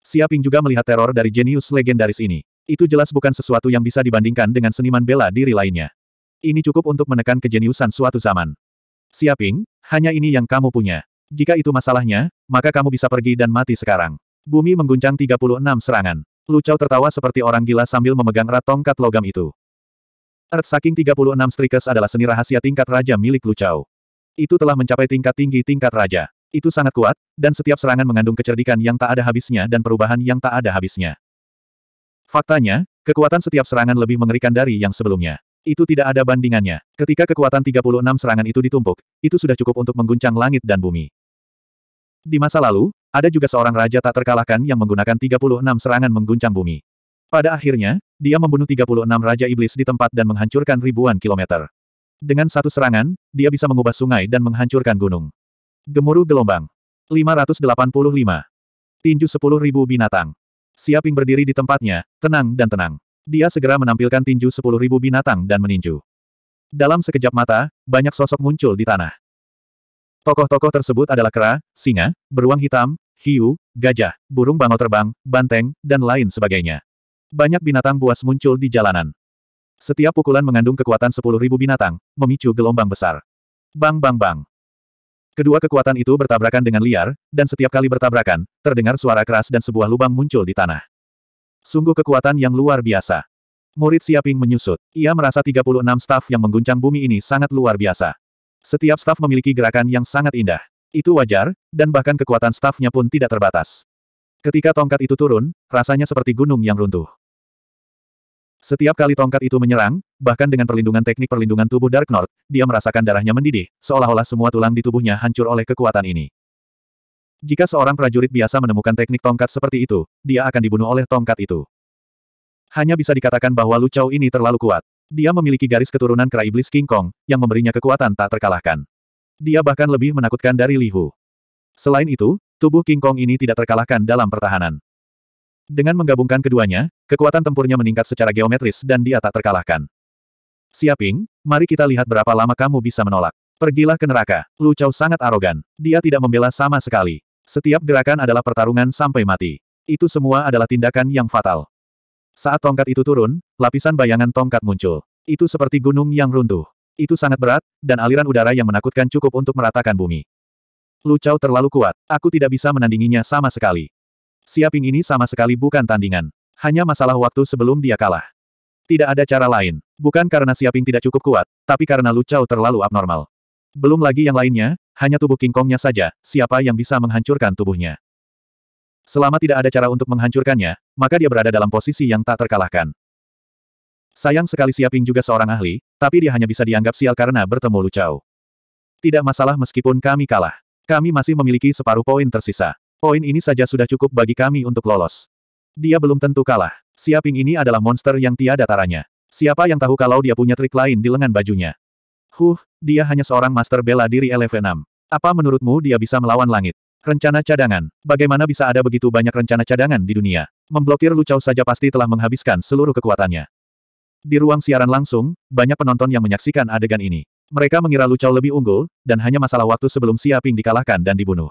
Siaping juga melihat teror dari jenius legendaris ini. Itu jelas bukan sesuatu yang bisa dibandingkan dengan seniman bela diri lainnya. Ini cukup untuk menekan kejeniusan suatu zaman. Siaping, hanya ini yang kamu punya. Jika itu masalahnya, maka kamu bisa pergi dan mati sekarang. Bumi mengguncang 36 serangan. Lu Chao tertawa seperti orang gila sambil memegang erat tongkat logam itu. Art Saking 36 Strikers adalah seni rahasia tingkat raja milik Lu Chao. Itu telah mencapai tingkat tinggi tingkat raja. Itu sangat kuat, dan setiap serangan mengandung kecerdikan yang tak ada habisnya dan perubahan yang tak ada habisnya. Faktanya, kekuatan setiap serangan lebih mengerikan dari yang sebelumnya. Itu tidak ada bandingannya. Ketika kekuatan 36 serangan itu ditumpuk, itu sudah cukup untuk mengguncang langit dan bumi. Di masa lalu, ada juga seorang raja tak terkalahkan yang menggunakan 36 serangan mengguncang bumi. Pada akhirnya, dia membunuh 36 raja iblis di tempat dan menghancurkan ribuan kilometer. Dengan satu serangan, dia bisa mengubah sungai dan menghancurkan gunung. Gemuruh gelombang. 585. Tinju 10.000 binatang. Siaping berdiri di tempatnya, tenang dan tenang. Dia segera menampilkan tinju 10.000 binatang dan meninju. Dalam sekejap mata, banyak sosok muncul di tanah. Tokoh-tokoh tersebut adalah kera, singa, beruang hitam, hiu, gajah, burung bangau terbang, banteng, dan lain sebagainya. Banyak binatang buas muncul di jalanan. Setiap pukulan mengandung kekuatan 10.000 binatang, memicu gelombang besar. Bang bang bang. Kedua kekuatan itu bertabrakan dengan liar, dan setiap kali bertabrakan, terdengar suara keras dan sebuah lubang muncul di tanah. Sungguh kekuatan yang luar biasa. Murid Siaping menyusut. Ia merasa 36 staf yang mengguncang bumi ini sangat luar biasa. Setiap staf memiliki gerakan yang sangat indah. Itu wajar, dan bahkan kekuatan stafnya pun tidak terbatas. Ketika tongkat itu turun, rasanya seperti gunung yang runtuh. Setiap kali tongkat itu menyerang, bahkan dengan perlindungan teknik perlindungan tubuh Dark North, dia merasakan darahnya mendidih, seolah-olah semua tulang di tubuhnya hancur oleh kekuatan ini. Jika seorang prajurit biasa menemukan teknik tongkat seperti itu, dia akan dibunuh oleh tongkat itu. Hanya bisa dikatakan bahwa Lu Chao ini terlalu kuat. Dia memiliki garis keturunan kera iblis King Kong, yang memberinya kekuatan tak terkalahkan. Dia bahkan lebih menakutkan dari Li Hu. Selain itu, tubuh King Kong ini tidak terkalahkan dalam pertahanan. Dengan menggabungkan keduanya, kekuatan tempurnya meningkat secara geometris dan dia tak terkalahkan. Siaping, mari kita lihat berapa lama kamu bisa menolak. Pergilah ke neraka. Lu Chao sangat arogan. Dia tidak membela sama sekali. Setiap gerakan adalah pertarungan sampai mati. Itu semua adalah tindakan yang fatal. Saat tongkat itu turun, lapisan bayangan tongkat muncul. Itu seperti gunung yang runtuh. Itu sangat berat, dan aliran udara yang menakutkan cukup untuk meratakan bumi. Lu Chao terlalu kuat, aku tidak bisa menandinginya sama sekali. Siaping ini sama sekali bukan tandingan. Hanya masalah waktu sebelum dia kalah. Tidak ada cara lain. Bukan karena Siaping tidak cukup kuat, tapi karena Lu Chao terlalu abnormal. Belum lagi yang lainnya, hanya tubuh King Kongnya saja, siapa yang bisa menghancurkan tubuhnya. Selama tidak ada cara untuk menghancurkannya, maka dia berada dalam posisi yang tak terkalahkan. Sayang sekali Siaping juga seorang ahli, tapi dia hanya bisa dianggap sial karena bertemu Lu Tidak masalah meskipun kami kalah. Kami masih memiliki separuh poin tersisa. Poin ini saja sudah cukup bagi kami untuk lolos. Dia belum tentu kalah. Siaping ini adalah monster yang tiada taranya. Siapa yang tahu kalau dia punya trik lain di lengan bajunya? Huh, dia hanya seorang master bela diri LV6. Apa menurutmu dia bisa melawan langit? Rencana cadangan. Bagaimana bisa ada begitu banyak rencana cadangan di dunia? Memblokir Lucau saja pasti telah menghabiskan seluruh kekuatannya. Di ruang siaran langsung, banyak penonton yang menyaksikan adegan ini. Mereka mengira Lucau lebih unggul, dan hanya masalah waktu sebelum Siaping dikalahkan dan dibunuh.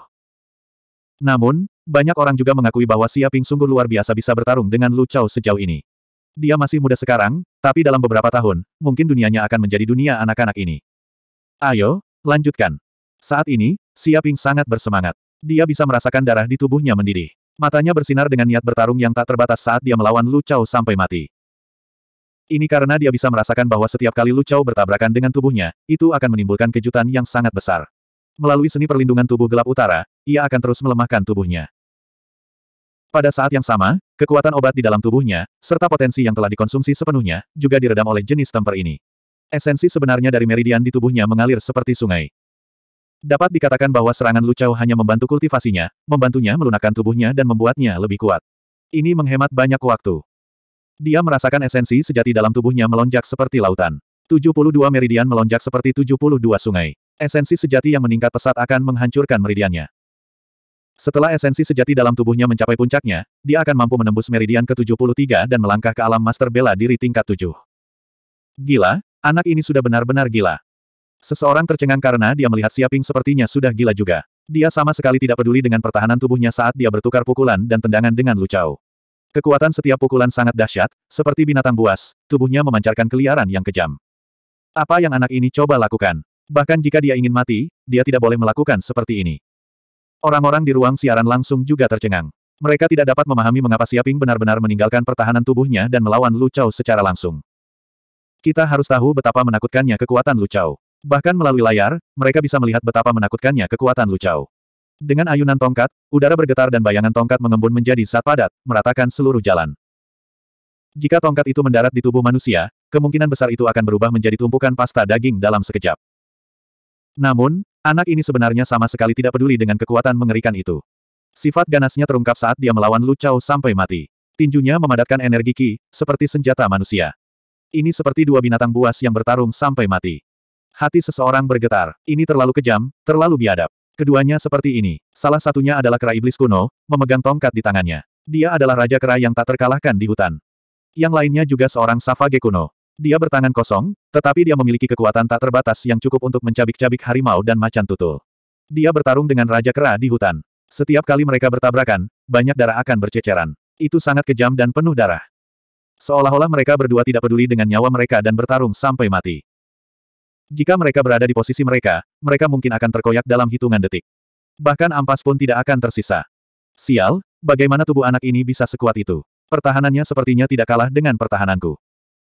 Namun, banyak orang juga mengakui bahwa Siaping sungguh luar biasa bisa bertarung dengan Lucau sejauh ini. Dia masih muda sekarang, tapi dalam beberapa tahun, mungkin dunianya akan menjadi dunia anak-anak ini. Ayo, lanjutkan. Saat ini, Siaping sangat bersemangat. Dia bisa merasakan darah di tubuhnya mendidih. Matanya bersinar dengan niat bertarung yang tak terbatas saat dia melawan Lu Chao sampai mati. Ini karena dia bisa merasakan bahwa setiap kali Lu Chao bertabrakan dengan tubuhnya, itu akan menimbulkan kejutan yang sangat besar. Melalui seni perlindungan tubuh gelap utara, ia akan terus melemahkan tubuhnya. Pada saat yang sama, kekuatan obat di dalam tubuhnya, serta potensi yang telah dikonsumsi sepenuhnya, juga diredam oleh jenis temper ini. Esensi sebenarnya dari meridian di tubuhnya mengalir seperti sungai. Dapat dikatakan bahwa serangan Lu hanya membantu kultivasinya, membantunya melunakkan tubuhnya dan membuatnya lebih kuat. Ini menghemat banyak waktu. Dia merasakan esensi sejati dalam tubuhnya melonjak seperti lautan. 72 meridian melonjak seperti 72 sungai. Esensi sejati yang meningkat pesat akan menghancurkan meridiannya. Setelah esensi sejati dalam tubuhnya mencapai puncaknya, dia akan mampu menembus meridian ke-73 dan melangkah ke alam master bela diri tingkat 7. Gila, anak ini sudah benar-benar gila. Seseorang tercengang karena dia melihat Siaping sepertinya sudah gila juga. Dia sama sekali tidak peduli dengan pertahanan tubuhnya saat dia bertukar pukulan dan tendangan dengan Lucao. Kekuatan setiap pukulan sangat dahsyat, seperti binatang buas, tubuhnya memancarkan keliaran yang kejam. Apa yang anak ini coba lakukan? Bahkan jika dia ingin mati, dia tidak boleh melakukan seperti ini. Orang-orang di ruang siaran langsung juga tercengang. Mereka tidak dapat memahami mengapa Siaping benar-benar meninggalkan pertahanan tubuhnya dan melawan Lu Chao secara langsung. Kita harus tahu betapa menakutkannya kekuatan Lu Chao. Bahkan melalui layar, mereka bisa melihat betapa menakutkannya kekuatan Lu Chao. Dengan ayunan tongkat, udara bergetar dan bayangan tongkat mengembun menjadi zat padat, meratakan seluruh jalan. Jika tongkat itu mendarat di tubuh manusia, kemungkinan besar itu akan berubah menjadi tumpukan pasta daging dalam sekejap. Namun, anak ini sebenarnya sama sekali tidak peduli dengan kekuatan mengerikan itu. Sifat ganasnya terungkap saat dia melawan Lu Chao sampai mati. Tinjunya memadatkan energi ki, seperti senjata manusia. Ini seperti dua binatang buas yang bertarung sampai mati. Hati seseorang bergetar. Ini terlalu kejam, terlalu biadab. Keduanya seperti ini. Salah satunya adalah kera iblis kuno, memegang tongkat di tangannya. Dia adalah raja kera yang tak terkalahkan di hutan. Yang lainnya juga seorang Savage kuno. Dia bertangan kosong, tetapi dia memiliki kekuatan tak terbatas yang cukup untuk mencabik-cabik harimau dan macan tutul. Dia bertarung dengan raja kera di hutan. Setiap kali mereka bertabrakan, banyak darah akan berceceran. Itu sangat kejam dan penuh darah. Seolah-olah mereka berdua tidak peduli dengan nyawa mereka dan bertarung sampai mati. Jika mereka berada di posisi mereka, mereka mungkin akan terkoyak dalam hitungan detik. Bahkan ampas pun tidak akan tersisa. Sial, bagaimana tubuh anak ini bisa sekuat itu? Pertahanannya sepertinya tidak kalah dengan pertahananku.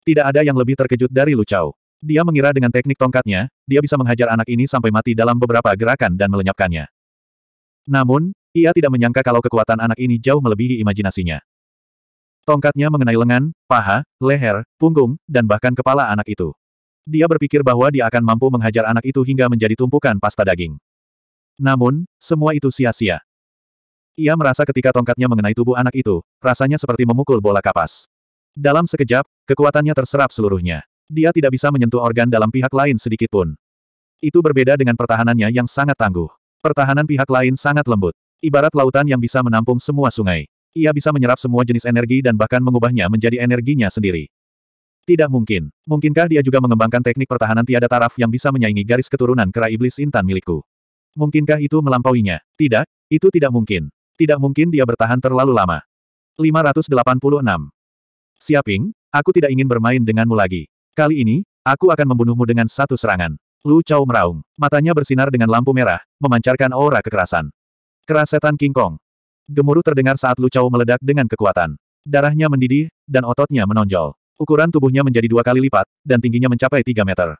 Tidak ada yang lebih terkejut dari Lucau. Dia mengira dengan teknik tongkatnya, dia bisa menghajar anak ini sampai mati dalam beberapa gerakan dan melenyapkannya. Namun, ia tidak menyangka kalau kekuatan anak ini jauh melebihi imajinasinya. Tongkatnya mengenai lengan, paha, leher, punggung, dan bahkan kepala anak itu. Dia berpikir bahwa dia akan mampu menghajar anak itu hingga menjadi tumpukan pasta daging. Namun, semua itu sia-sia. Ia merasa ketika tongkatnya mengenai tubuh anak itu, rasanya seperti memukul bola kapas. Dalam sekejap, kekuatannya terserap seluruhnya. Dia tidak bisa menyentuh organ dalam pihak lain sedikit pun. Itu berbeda dengan pertahanannya yang sangat tangguh. Pertahanan pihak lain sangat lembut. Ibarat lautan yang bisa menampung semua sungai. Ia bisa menyerap semua jenis energi dan bahkan mengubahnya menjadi energinya sendiri. Tidak mungkin. Mungkinkah dia juga mengembangkan teknik pertahanan tiada taraf yang bisa menyaingi garis keturunan kera iblis intan milikku? Mungkinkah itu melampauinya? Tidak, itu tidak mungkin. Tidak mungkin dia bertahan terlalu lama. 586. Siaping, aku tidak ingin bermain denganmu lagi. Kali ini, aku akan membunuhmu dengan satu serangan. Lu Chao meraung. Matanya bersinar dengan lampu merah, memancarkan aura kekerasan. Keras King Kong. Gemuruh terdengar saat Lu Chao meledak dengan kekuatan. Darahnya mendidih, dan ototnya menonjol. Ukuran tubuhnya menjadi dua kali lipat, dan tingginya mencapai tiga meter.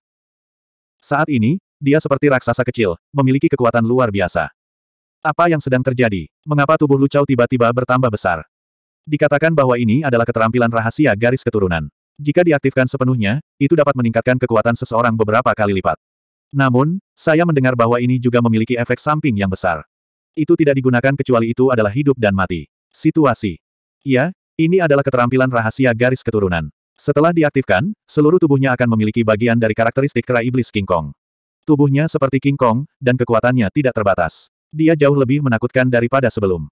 Saat ini, dia seperti raksasa kecil, memiliki kekuatan luar biasa. Apa yang sedang terjadi? Mengapa tubuh Lucau tiba-tiba bertambah besar? Dikatakan bahwa ini adalah keterampilan rahasia garis keturunan. Jika diaktifkan sepenuhnya, itu dapat meningkatkan kekuatan seseorang beberapa kali lipat. Namun, saya mendengar bahwa ini juga memiliki efek samping yang besar. Itu tidak digunakan kecuali itu adalah hidup dan mati. Situasi. Ya, ini adalah keterampilan rahasia garis keturunan. Setelah diaktifkan, seluruh tubuhnya akan memiliki bagian dari karakteristik kera iblis King Kong. Tubuhnya seperti King Kong, dan kekuatannya tidak terbatas. Dia jauh lebih menakutkan daripada sebelum.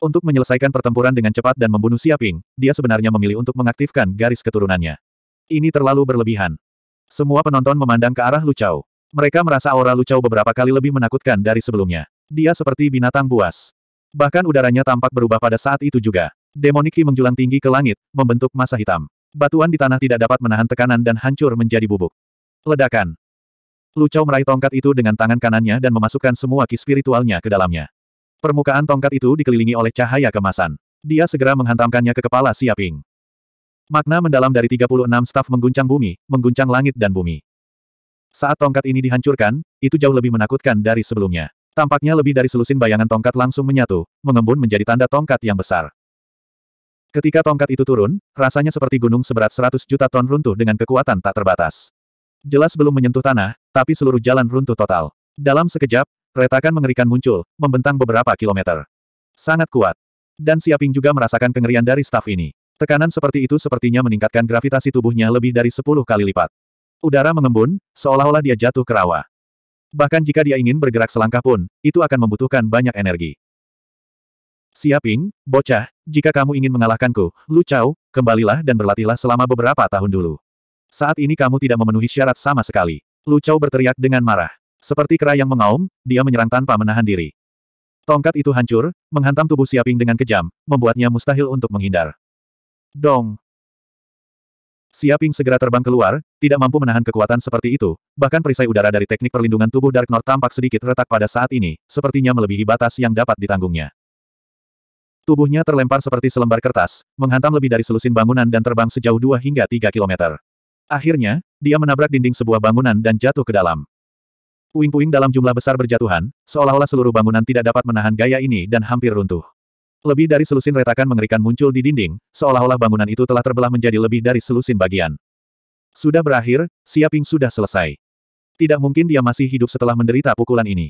Untuk menyelesaikan pertempuran dengan cepat dan membunuh Siaping, dia sebenarnya memilih untuk mengaktifkan garis keturunannya. Ini terlalu berlebihan. Semua penonton memandang ke arah Lucau. Mereka merasa aura Lucau beberapa kali lebih menakutkan dari sebelumnya. Dia seperti binatang buas. Bahkan udaranya tampak berubah pada saat itu juga. Demoniki menjulang tinggi ke langit, membentuk masa hitam. Batuan di tanah tidak dapat menahan tekanan dan hancur menjadi bubuk. Ledakan. Lucau meraih tongkat itu dengan tangan kanannya dan memasukkan semua ki spiritualnya ke dalamnya. Permukaan tongkat itu dikelilingi oleh cahaya kemasan. Dia segera menghantamkannya ke kepala Siaping. Makna mendalam dari 36 staf mengguncang bumi, mengguncang langit dan bumi. Saat tongkat ini dihancurkan, itu jauh lebih menakutkan dari sebelumnya. Tampaknya lebih dari selusin bayangan tongkat langsung menyatu, mengembun menjadi tanda tongkat yang besar. Ketika tongkat itu turun, rasanya seperti gunung seberat 100 juta ton runtuh dengan kekuatan tak terbatas. Jelas belum menyentuh tanah, tapi seluruh jalan runtuh total. Dalam sekejap, retakan mengerikan muncul, membentang beberapa kilometer. Sangat kuat. Dan Siaping juga merasakan kengerian dari staf ini. Tekanan seperti itu sepertinya meningkatkan gravitasi tubuhnya lebih dari 10 kali lipat. Udara mengembun, seolah-olah dia jatuh ke rawa. Bahkan jika dia ingin bergerak selangkah pun, itu akan membutuhkan banyak energi. Siaping, bocah, jika kamu ingin mengalahkanku, Lu Chao, kembalilah dan berlatihlah selama beberapa tahun dulu. Saat ini kamu tidak memenuhi syarat sama sekali. Lu Chao berteriak dengan marah. Seperti kera yang mengaum, dia menyerang tanpa menahan diri. Tongkat itu hancur, menghantam tubuh Siaping dengan kejam, membuatnya mustahil untuk menghindar. Dong! Siaping segera terbang keluar, tidak mampu menahan kekuatan seperti itu, bahkan perisai udara dari teknik perlindungan tubuh Dark North tampak sedikit retak pada saat ini, sepertinya melebihi batas yang dapat ditanggungnya. Tubuhnya terlempar seperti selembar kertas, menghantam lebih dari selusin bangunan dan terbang sejauh 2 hingga 3 kilometer. Akhirnya, dia menabrak dinding sebuah bangunan dan jatuh ke dalam. Puing-puing dalam jumlah besar berjatuhan, seolah-olah seluruh bangunan tidak dapat menahan gaya ini dan hampir runtuh. Lebih dari selusin retakan mengerikan muncul di dinding, seolah-olah bangunan itu telah terbelah menjadi lebih dari selusin bagian. Sudah berakhir, Siaping sudah selesai. Tidak mungkin dia masih hidup setelah menderita pukulan ini.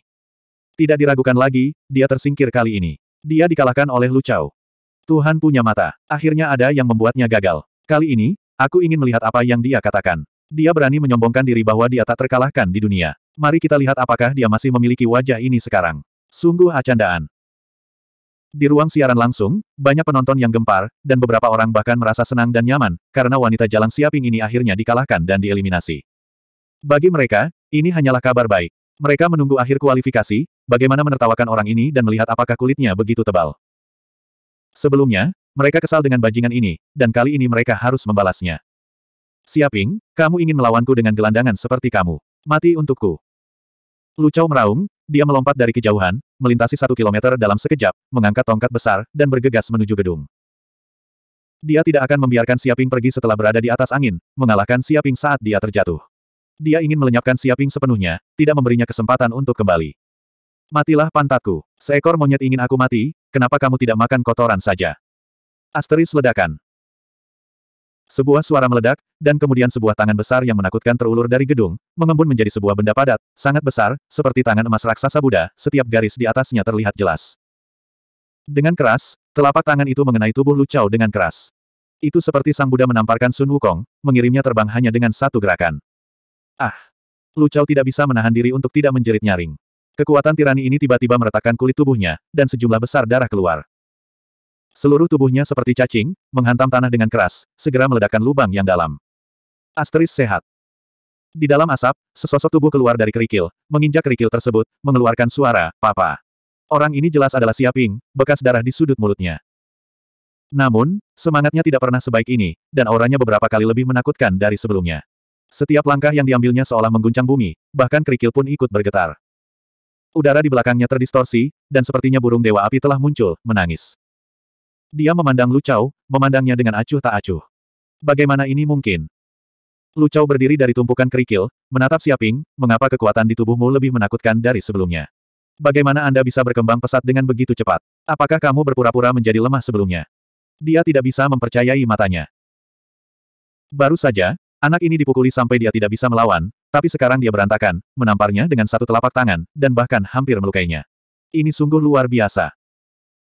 Tidak diragukan lagi, dia tersingkir kali ini. Dia dikalahkan oleh Lu Chao. Tuhan punya mata. Akhirnya ada yang membuatnya gagal. Kali ini, aku ingin melihat apa yang dia katakan. Dia berani menyombongkan diri bahwa dia tak terkalahkan di dunia. Mari kita lihat apakah dia masih memiliki wajah ini sekarang. Sungguh acandaan. Di ruang siaran langsung, banyak penonton yang gempar, dan beberapa orang bahkan merasa senang dan nyaman, karena wanita jalan siaping ini akhirnya dikalahkan dan dieliminasi. Bagi mereka, ini hanyalah kabar baik. Mereka menunggu akhir kualifikasi, bagaimana menertawakan orang ini dan melihat apakah kulitnya begitu tebal. Sebelumnya, mereka kesal dengan bajingan ini, dan kali ini mereka harus membalasnya. Siaping, kamu ingin melawanku dengan gelandangan seperti kamu. Mati untukku. Lucau meraung, dia melompat dari kejauhan, melintasi satu kilometer dalam sekejap, mengangkat tongkat besar, dan bergegas menuju gedung. Dia tidak akan membiarkan Siaping pergi setelah berada di atas angin, mengalahkan Siaping saat dia terjatuh. Dia ingin melenyapkan Siaping sepenuhnya, tidak memberinya kesempatan untuk kembali. Matilah pantatku. Seekor monyet ingin aku mati, kenapa kamu tidak makan kotoran saja? Asteris ledakan. Sebuah suara meledak, dan kemudian sebuah tangan besar yang menakutkan terulur dari gedung, mengembun menjadi sebuah benda padat, sangat besar, seperti tangan emas raksasa Buddha, setiap garis di atasnya terlihat jelas. Dengan keras, telapak tangan itu mengenai tubuh Lu dengan keras. Itu seperti sang Buddha menamparkan Sun Wukong, mengirimnya terbang hanya dengan satu gerakan. Ah! Lu Chao tidak bisa menahan diri untuk tidak menjerit nyaring. Kekuatan tirani ini tiba-tiba meretakkan kulit tubuhnya, dan sejumlah besar darah keluar. Seluruh tubuhnya seperti cacing, menghantam tanah dengan keras, segera meledakkan lubang yang dalam. Asteris sehat. Di dalam asap, sesosok tubuh keluar dari kerikil, menginjak kerikil tersebut, mengeluarkan suara, papa. Orang ini jelas adalah Siaping, bekas darah di sudut mulutnya. Namun, semangatnya tidak pernah sebaik ini, dan auranya beberapa kali lebih menakutkan dari sebelumnya. Setiap langkah yang diambilnya seolah mengguncang bumi, bahkan kerikil pun ikut bergetar. Udara di belakangnya terdistorsi, dan sepertinya burung dewa api telah muncul, menangis. Dia memandang Lucau, memandangnya dengan acuh tak acuh. Bagaimana ini mungkin? Lucau berdiri dari tumpukan kerikil, menatap Siaping, mengapa kekuatan di tubuhmu lebih menakutkan dari sebelumnya? Bagaimana Anda bisa berkembang pesat dengan begitu cepat? Apakah kamu berpura-pura menjadi lemah sebelumnya? Dia tidak bisa mempercayai matanya. Baru saja, Anak ini dipukuli sampai dia tidak bisa melawan, tapi sekarang dia berantakan, menamparnya dengan satu telapak tangan, dan bahkan hampir melukainya. Ini sungguh luar biasa.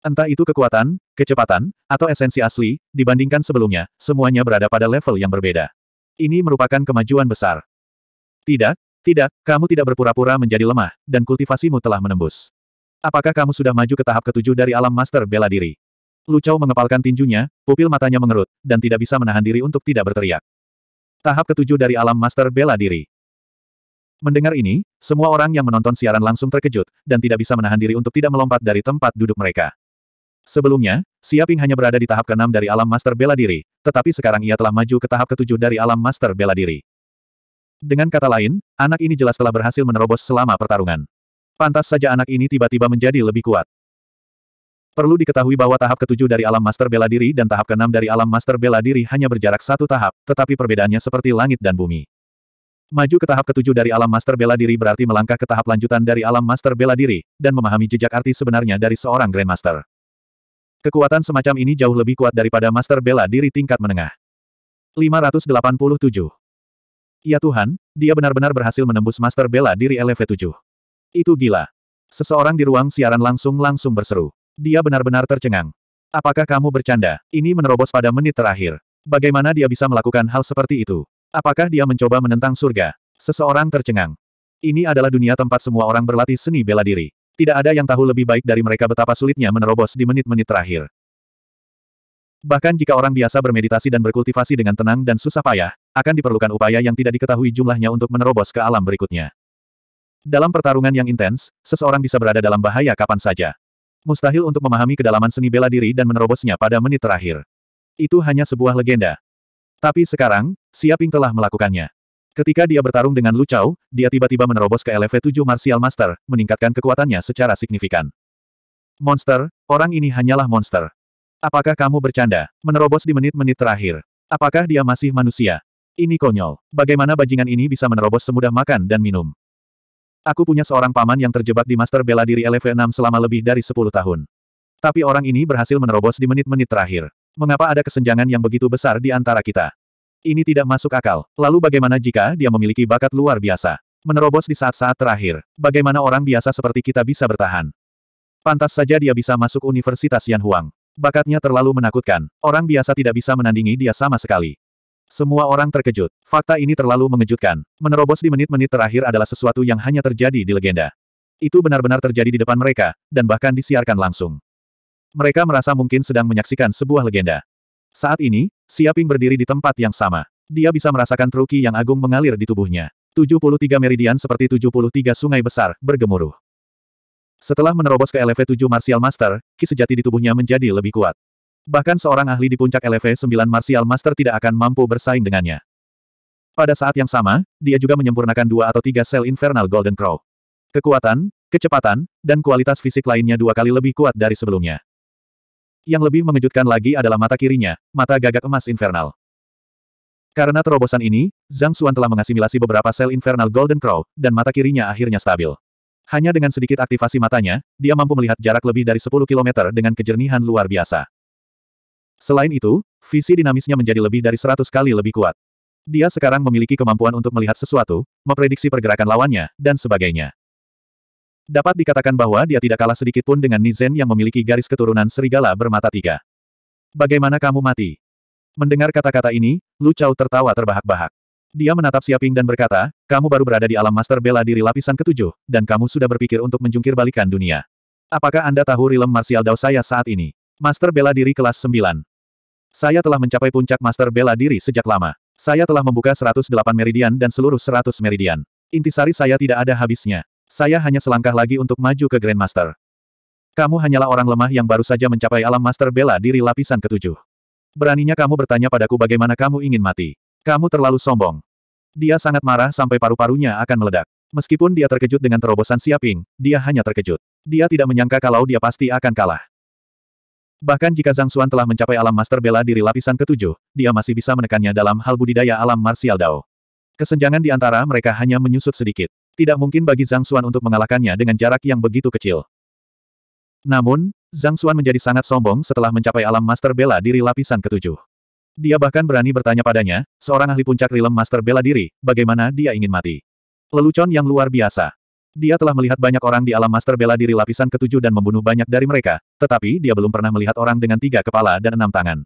Entah itu kekuatan, kecepatan, atau esensi asli, dibandingkan sebelumnya, semuanya berada pada level yang berbeda. Ini merupakan kemajuan besar. Tidak, tidak, kamu tidak berpura-pura menjadi lemah, dan kultivasimu telah menembus. Apakah kamu sudah maju ke tahap ketujuh dari alam master bela diri? Lucau mengepalkan tinjunya, pupil matanya mengerut, dan tidak bisa menahan diri untuk tidak berteriak. Tahap ketujuh dari alam master bela diri. Mendengar ini, semua orang yang menonton siaran langsung terkejut, dan tidak bisa menahan diri untuk tidak melompat dari tempat duduk mereka. Sebelumnya, Siaping hanya berada di tahap keenam dari alam master bela diri, tetapi sekarang ia telah maju ke tahap ketujuh dari alam master bela diri. Dengan kata lain, anak ini jelas telah berhasil menerobos selama pertarungan. Pantas saja anak ini tiba-tiba menjadi lebih kuat. Perlu diketahui bahwa tahap ketujuh dari alam master bela diri dan tahap keenam dari alam master bela diri hanya berjarak satu tahap, tetapi perbedaannya seperti langit dan bumi. Maju ke tahap ketujuh dari alam master bela diri berarti melangkah ke tahap lanjutan dari alam master bela diri, dan memahami jejak arti sebenarnya dari seorang Grandmaster. Kekuatan semacam ini jauh lebih kuat daripada master bela diri tingkat menengah. 587. Ya Tuhan, dia benar-benar berhasil menembus master bela diri LV7. Itu gila. Seseorang di ruang siaran langsung-langsung berseru. Dia benar-benar tercengang. Apakah kamu bercanda? Ini menerobos pada menit terakhir. Bagaimana dia bisa melakukan hal seperti itu? Apakah dia mencoba menentang surga? Seseorang tercengang. Ini adalah dunia tempat semua orang berlatih seni bela diri. Tidak ada yang tahu lebih baik dari mereka betapa sulitnya menerobos di menit-menit terakhir. Bahkan jika orang biasa bermeditasi dan berkultivasi dengan tenang dan susah payah, akan diperlukan upaya yang tidak diketahui jumlahnya untuk menerobos ke alam berikutnya. Dalam pertarungan yang intens, seseorang bisa berada dalam bahaya kapan saja. Mustahil untuk memahami kedalaman seni bela diri dan menerobosnya pada menit terakhir. Itu hanya sebuah legenda. Tapi sekarang, Siaping telah melakukannya. Ketika dia bertarung dengan Lu Chao, dia tiba-tiba menerobos ke LV7 Martial Master, meningkatkan kekuatannya secara signifikan. Monster, orang ini hanyalah monster. Apakah kamu bercanda? Menerobos di menit-menit terakhir. Apakah dia masih manusia? Ini konyol. Bagaimana bajingan ini bisa menerobos semudah makan dan minum? Aku punya seorang paman yang terjebak di master bela diri LV6 selama lebih dari 10 tahun. Tapi orang ini berhasil menerobos di menit-menit terakhir. Mengapa ada kesenjangan yang begitu besar di antara kita? Ini tidak masuk akal. Lalu bagaimana jika dia memiliki bakat luar biasa? Menerobos di saat-saat terakhir. Bagaimana orang biasa seperti kita bisa bertahan? Pantas saja dia bisa masuk Universitas Yan Huang. Bakatnya terlalu menakutkan. Orang biasa tidak bisa menandingi dia sama sekali. Semua orang terkejut. Fakta ini terlalu mengejutkan. Menerobos di menit-menit terakhir adalah sesuatu yang hanya terjadi di legenda. Itu benar-benar terjadi di depan mereka, dan bahkan disiarkan langsung. Mereka merasa mungkin sedang menyaksikan sebuah legenda. Saat ini, Siaping berdiri di tempat yang sama. Dia bisa merasakan truki yang agung mengalir di tubuhnya. 73 meridian seperti 73 sungai besar, bergemuruh. Setelah menerobos ke LV7 Martial Master, ki sejati di tubuhnya menjadi lebih kuat. Bahkan seorang ahli di puncak LV9 Martial Master tidak akan mampu bersaing dengannya. Pada saat yang sama, dia juga menyempurnakan dua atau tiga sel Infernal Golden Crow. Kekuatan, kecepatan, dan kualitas fisik lainnya dua kali lebih kuat dari sebelumnya. Yang lebih mengejutkan lagi adalah mata kirinya, mata gagak emas Infernal. Karena terobosan ini, Zhang Xuan telah mengasimilasi beberapa sel Infernal Golden Crow, dan mata kirinya akhirnya stabil. Hanya dengan sedikit aktivasi matanya, dia mampu melihat jarak lebih dari 10 km dengan kejernihan luar biasa. Selain itu, visi dinamisnya menjadi lebih dari 100 kali lebih kuat. Dia sekarang memiliki kemampuan untuk melihat sesuatu, memprediksi pergerakan lawannya, dan sebagainya. Dapat dikatakan bahwa dia tidak kalah sedikit pun dengan Nizen yang memiliki garis keturunan serigala bermata tiga. Bagaimana kamu mati? Mendengar kata-kata ini, Lu Chao tertawa terbahak-bahak. Dia menatap Siaping dan berkata, kamu baru berada di alam master bela diri lapisan ketujuh, dan kamu sudah berpikir untuk menjungkir balikan dunia. Apakah Anda tahu rilem martial dao saya saat ini? Master bela diri kelas 9. Saya telah mencapai puncak master bela diri sejak lama. Saya telah membuka 108 meridian dan seluruh 100 meridian. Intisari saya tidak ada habisnya. Saya hanya selangkah lagi untuk maju ke Grandmaster. Kamu hanyalah orang lemah yang baru saja mencapai alam master bela diri lapisan ketujuh. Beraninya kamu bertanya padaku bagaimana kamu ingin mati. Kamu terlalu sombong. Dia sangat marah sampai paru-parunya akan meledak. Meskipun dia terkejut dengan terobosan Siaping, dia hanya terkejut. Dia tidak menyangka kalau dia pasti akan kalah. Bahkan jika Zhang Xuan telah mencapai alam master bela diri lapisan ketujuh, dia masih bisa menekannya dalam hal budidaya alam martial Dao. Kesenjangan di antara mereka hanya menyusut sedikit. Tidak mungkin bagi Zhang Xuan untuk mengalahkannya dengan jarak yang begitu kecil. Namun, Zhang Xuan menjadi sangat sombong setelah mencapai alam master bela diri lapisan ketujuh. Dia bahkan berani bertanya padanya, seorang ahli puncak rilem master bela diri, bagaimana dia ingin mati. Lelucon yang luar biasa. Dia telah melihat banyak orang di alam master bela diri lapisan ketujuh dan membunuh banyak dari mereka, tetapi dia belum pernah melihat orang dengan tiga kepala dan enam tangan.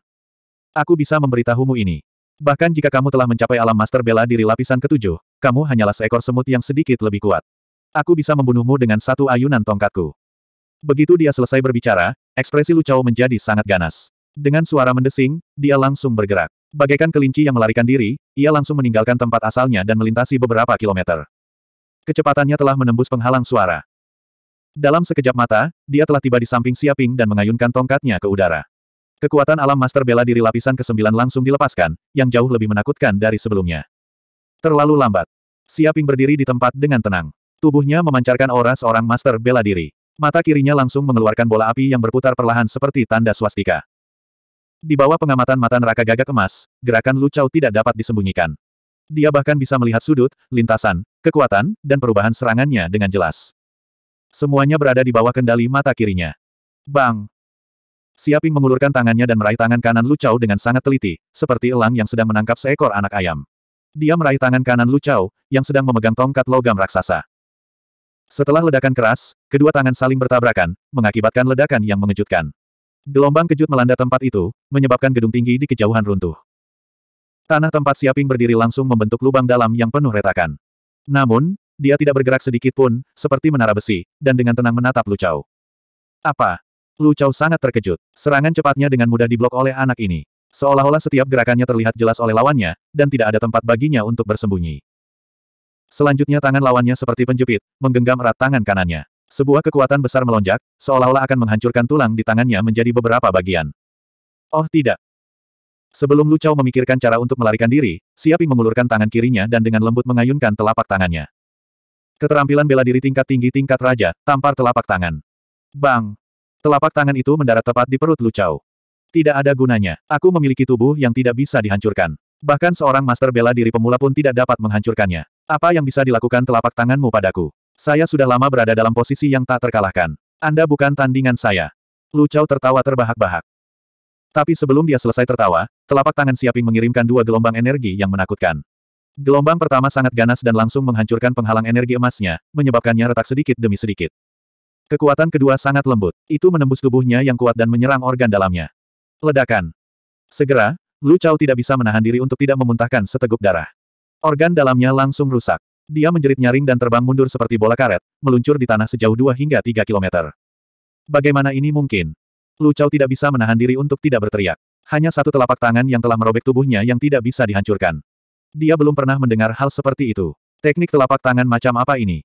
Aku bisa memberitahumu ini. Bahkan jika kamu telah mencapai alam master bela diri lapisan ketujuh, kamu hanyalah seekor semut yang sedikit lebih kuat. Aku bisa membunuhmu dengan satu ayunan tongkatku. Begitu dia selesai berbicara, ekspresi Lu menjadi sangat ganas. Dengan suara mendesing, dia langsung bergerak. Bagaikan kelinci yang melarikan diri, ia langsung meninggalkan tempat asalnya dan melintasi beberapa kilometer. Kecepatannya telah menembus penghalang suara. Dalam sekejap mata, dia telah tiba di samping Siaping dan mengayunkan tongkatnya ke udara. Kekuatan alam master bela diri lapisan ke-9 langsung dilepaskan, yang jauh lebih menakutkan dari sebelumnya. Terlalu lambat. Siaping berdiri di tempat dengan tenang. Tubuhnya memancarkan aura seorang master bela diri. Mata kirinya langsung mengeluarkan bola api yang berputar perlahan seperti tanda swastika. Di bawah pengamatan mata neraka gagak emas, gerakan Lu tidak dapat disembunyikan. Dia bahkan bisa melihat sudut, lintasan, kekuatan, dan perubahan serangannya dengan jelas. Semuanya berada di bawah kendali mata kirinya. Bang! Siaping mengulurkan tangannya dan meraih tangan kanan Lu dengan sangat teliti, seperti elang yang sedang menangkap seekor anak ayam. Dia meraih tangan kanan Lu yang sedang memegang tongkat logam raksasa. Setelah ledakan keras, kedua tangan saling bertabrakan, mengakibatkan ledakan yang mengejutkan. Gelombang kejut melanda tempat itu, menyebabkan gedung tinggi di kejauhan runtuh. Tanah tempat Siaping berdiri langsung membentuk lubang dalam yang penuh retakan. Namun, dia tidak bergerak sedikit pun, seperti menara besi, dan dengan tenang menatap Lucau. Apa? Lucau sangat terkejut. Serangan cepatnya dengan mudah diblok oleh anak ini. Seolah-olah setiap gerakannya terlihat jelas oleh lawannya, dan tidak ada tempat baginya untuk bersembunyi. Selanjutnya tangan lawannya seperti penjepit, menggenggam erat tangan kanannya. Sebuah kekuatan besar melonjak, seolah-olah akan menghancurkan tulang di tangannya menjadi beberapa bagian. Oh tidak, Sebelum Lu Chao memikirkan cara untuk melarikan diri, Siaping mengulurkan tangan kirinya dan dengan lembut mengayunkan telapak tangannya. Keterampilan bela diri tingkat tinggi tingkat raja, tampar telapak tangan. Bang! Telapak tangan itu mendarat tepat di perut Lu Chao. Tidak ada gunanya, aku memiliki tubuh yang tidak bisa dihancurkan. Bahkan seorang master bela diri pemula pun tidak dapat menghancurkannya. Apa yang bisa dilakukan telapak tanganmu padaku? Saya sudah lama berada dalam posisi yang tak terkalahkan. Anda bukan tandingan saya. Lu Chao tertawa terbahak-bahak. Tapi sebelum dia selesai tertawa, Telapak tangan Siaping mengirimkan dua gelombang energi yang menakutkan. Gelombang pertama sangat ganas dan langsung menghancurkan penghalang energi emasnya, menyebabkannya retak sedikit demi sedikit. Kekuatan kedua sangat lembut. Itu menembus tubuhnya yang kuat dan menyerang organ dalamnya. Ledakan. Segera, Lu Chao tidak bisa menahan diri untuk tidak memuntahkan seteguk darah. Organ dalamnya langsung rusak. Dia menjerit nyaring dan terbang mundur seperti bola karet, meluncur di tanah sejauh 2 hingga 3 kilometer. Bagaimana ini mungkin? Lu Chao tidak bisa menahan diri untuk tidak berteriak. Hanya satu telapak tangan yang telah merobek tubuhnya yang tidak bisa dihancurkan. Dia belum pernah mendengar hal seperti itu. Teknik telapak tangan macam apa ini?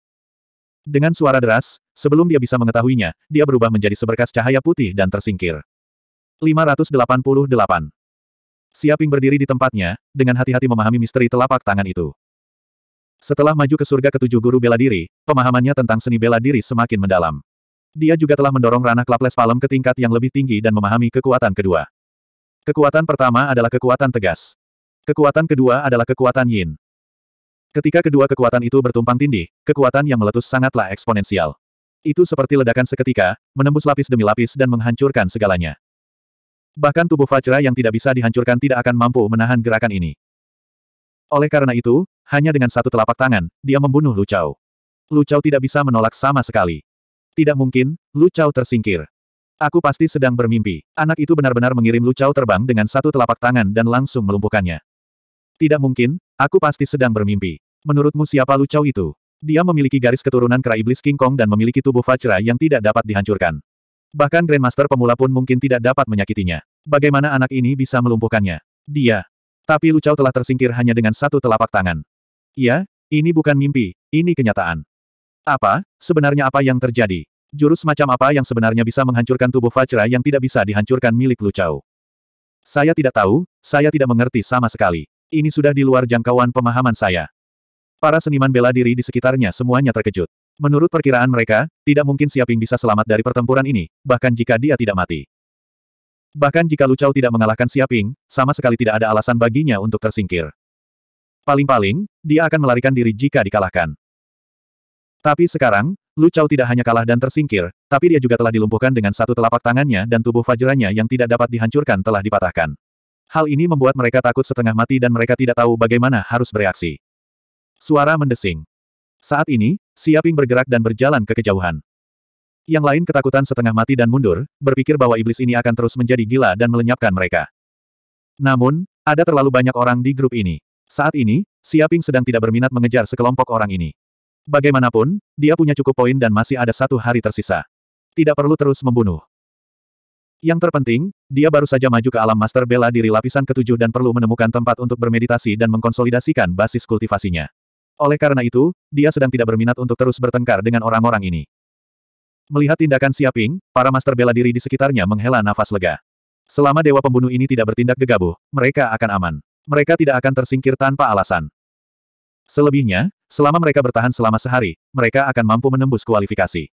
Dengan suara deras, sebelum dia bisa mengetahuinya, dia berubah menjadi seberkas cahaya putih dan tersingkir. 588. Siaping berdiri di tempatnya, dengan hati-hati memahami misteri telapak tangan itu. Setelah maju ke surga ketujuh guru bela diri, pemahamannya tentang seni bela diri semakin mendalam. Dia juga telah mendorong ranah Klaples Palem ke tingkat yang lebih tinggi dan memahami kekuatan kedua. Kekuatan pertama adalah kekuatan tegas. Kekuatan kedua adalah kekuatan yin. Ketika kedua kekuatan itu bertumpang tindih, kekuatan yang meletus sangatlah eksponensial. Itu seperti ledakan seketika, menembus lapis demi lapis dan menghancurkan segalanya. Bahkan tubuh Fajra yang tidak bisa dihancurkan tidak akan mampu menahan gerakan ini. Oleh karena itu, hanya dengan satu telapak tangan, dia membunuh Lu Chao. tidak bisa menolak sama sekali. Tidak mungkin, Lu tersingkir. Aku pasti sedang bermimpi. Anak itu benar-benar mengirim Lucau terbang dengan satu telapak tangan dan langsung melumpuhkannya. Tidak mungkin, aku pasti sedang bermimpi. Menurutmu siapa Lucau itu? Dia memiliki garis keturunan kera iblis King Kong dan memiliki tubuh Vajra yang tidak dapat dihancurkan. Bahkan Grandmaster pemula pun mungkin tidak dapat menyakitinya. Bagaimana anak ini bisa melumpuhkannya? Dia. Tapi Lucau telah tersingkir hanya dengan satu telapak tangan. Ya, ini bukan mimpi, ini kenyataan. Apa, sebenarnya apa yang terjadi? Jurus macam apa yang sebenarnya bisa menghancurkan tubuh Fajra yang tidak bisa dihancurkan milik Lu Chao? Saya tidak tahu, saya tidak mengerti sama sekali. Ini sudah di luar jangkauan pemahaman saya. Para seniman bela diri di sekitarnya semuanya terkejut. Menurut perkiraan mereka, tidak mungkin Siaping bisa selamat dari pertempuran ini, bahkan jika dia tidak mati. Bahkan jika Lu Chao tidak mengalahkan Siaping, sama sekali tidak ada alasan baginya untuk tersingkir. Paling-paling, dia akan melarikan diri jika dikalahkan. Tapi sekarang, Lu Chao tidak hanya kalah dan tersingkir, tapi dia juga telah dilumpuhkan dengan satu telapak tangannya dan tubuh fajrannya yang tidak dapat dihancurkan telah dipatahkan. Hal ini membuat mereka takut setengah mati dan mereka tidak tahu bagaimana harus bereaksi. Suara mendesing. Saat ini, Siaping bergerak dan berjalan ke kejauhan. Yang lain ketakutan setengah mati dan mundur, berpikir bahwa iblis ini akan terus menjadi gila dan melenyapkan mereka. Namun, ada terlalu banyak orang di grup ini. Saat ini, Siaping sedang tidak berminat mengejar sekelompok orang ini. Bagaimanapun, dia punya cukup poin dan masih ada satu hari tersisa. Tidak perlu terus membunuh. Yang terpenting, dia baru saja maju ke alam master bela diri lapisan ketujuh dan perlu menemukan tempat untuk bermeditasi dan mengkonsolidasikan basis kultivasinya. Oleh karena itu, dia sedang tidak berminat untuk terus bertengkar dengan orang-orang ini. Melihat tindakan Siaping, para master bela diri di sekitarnya menghela nafas lega. Selama dewa pembunuh ini tidak bertindak gegabah, mereka akan aman. Mereka tidak akan tersingkir tanpa alasan. Selebihnya, selama mereka bertahan selama sehari, mereka akan mampu menembus kualifikasi.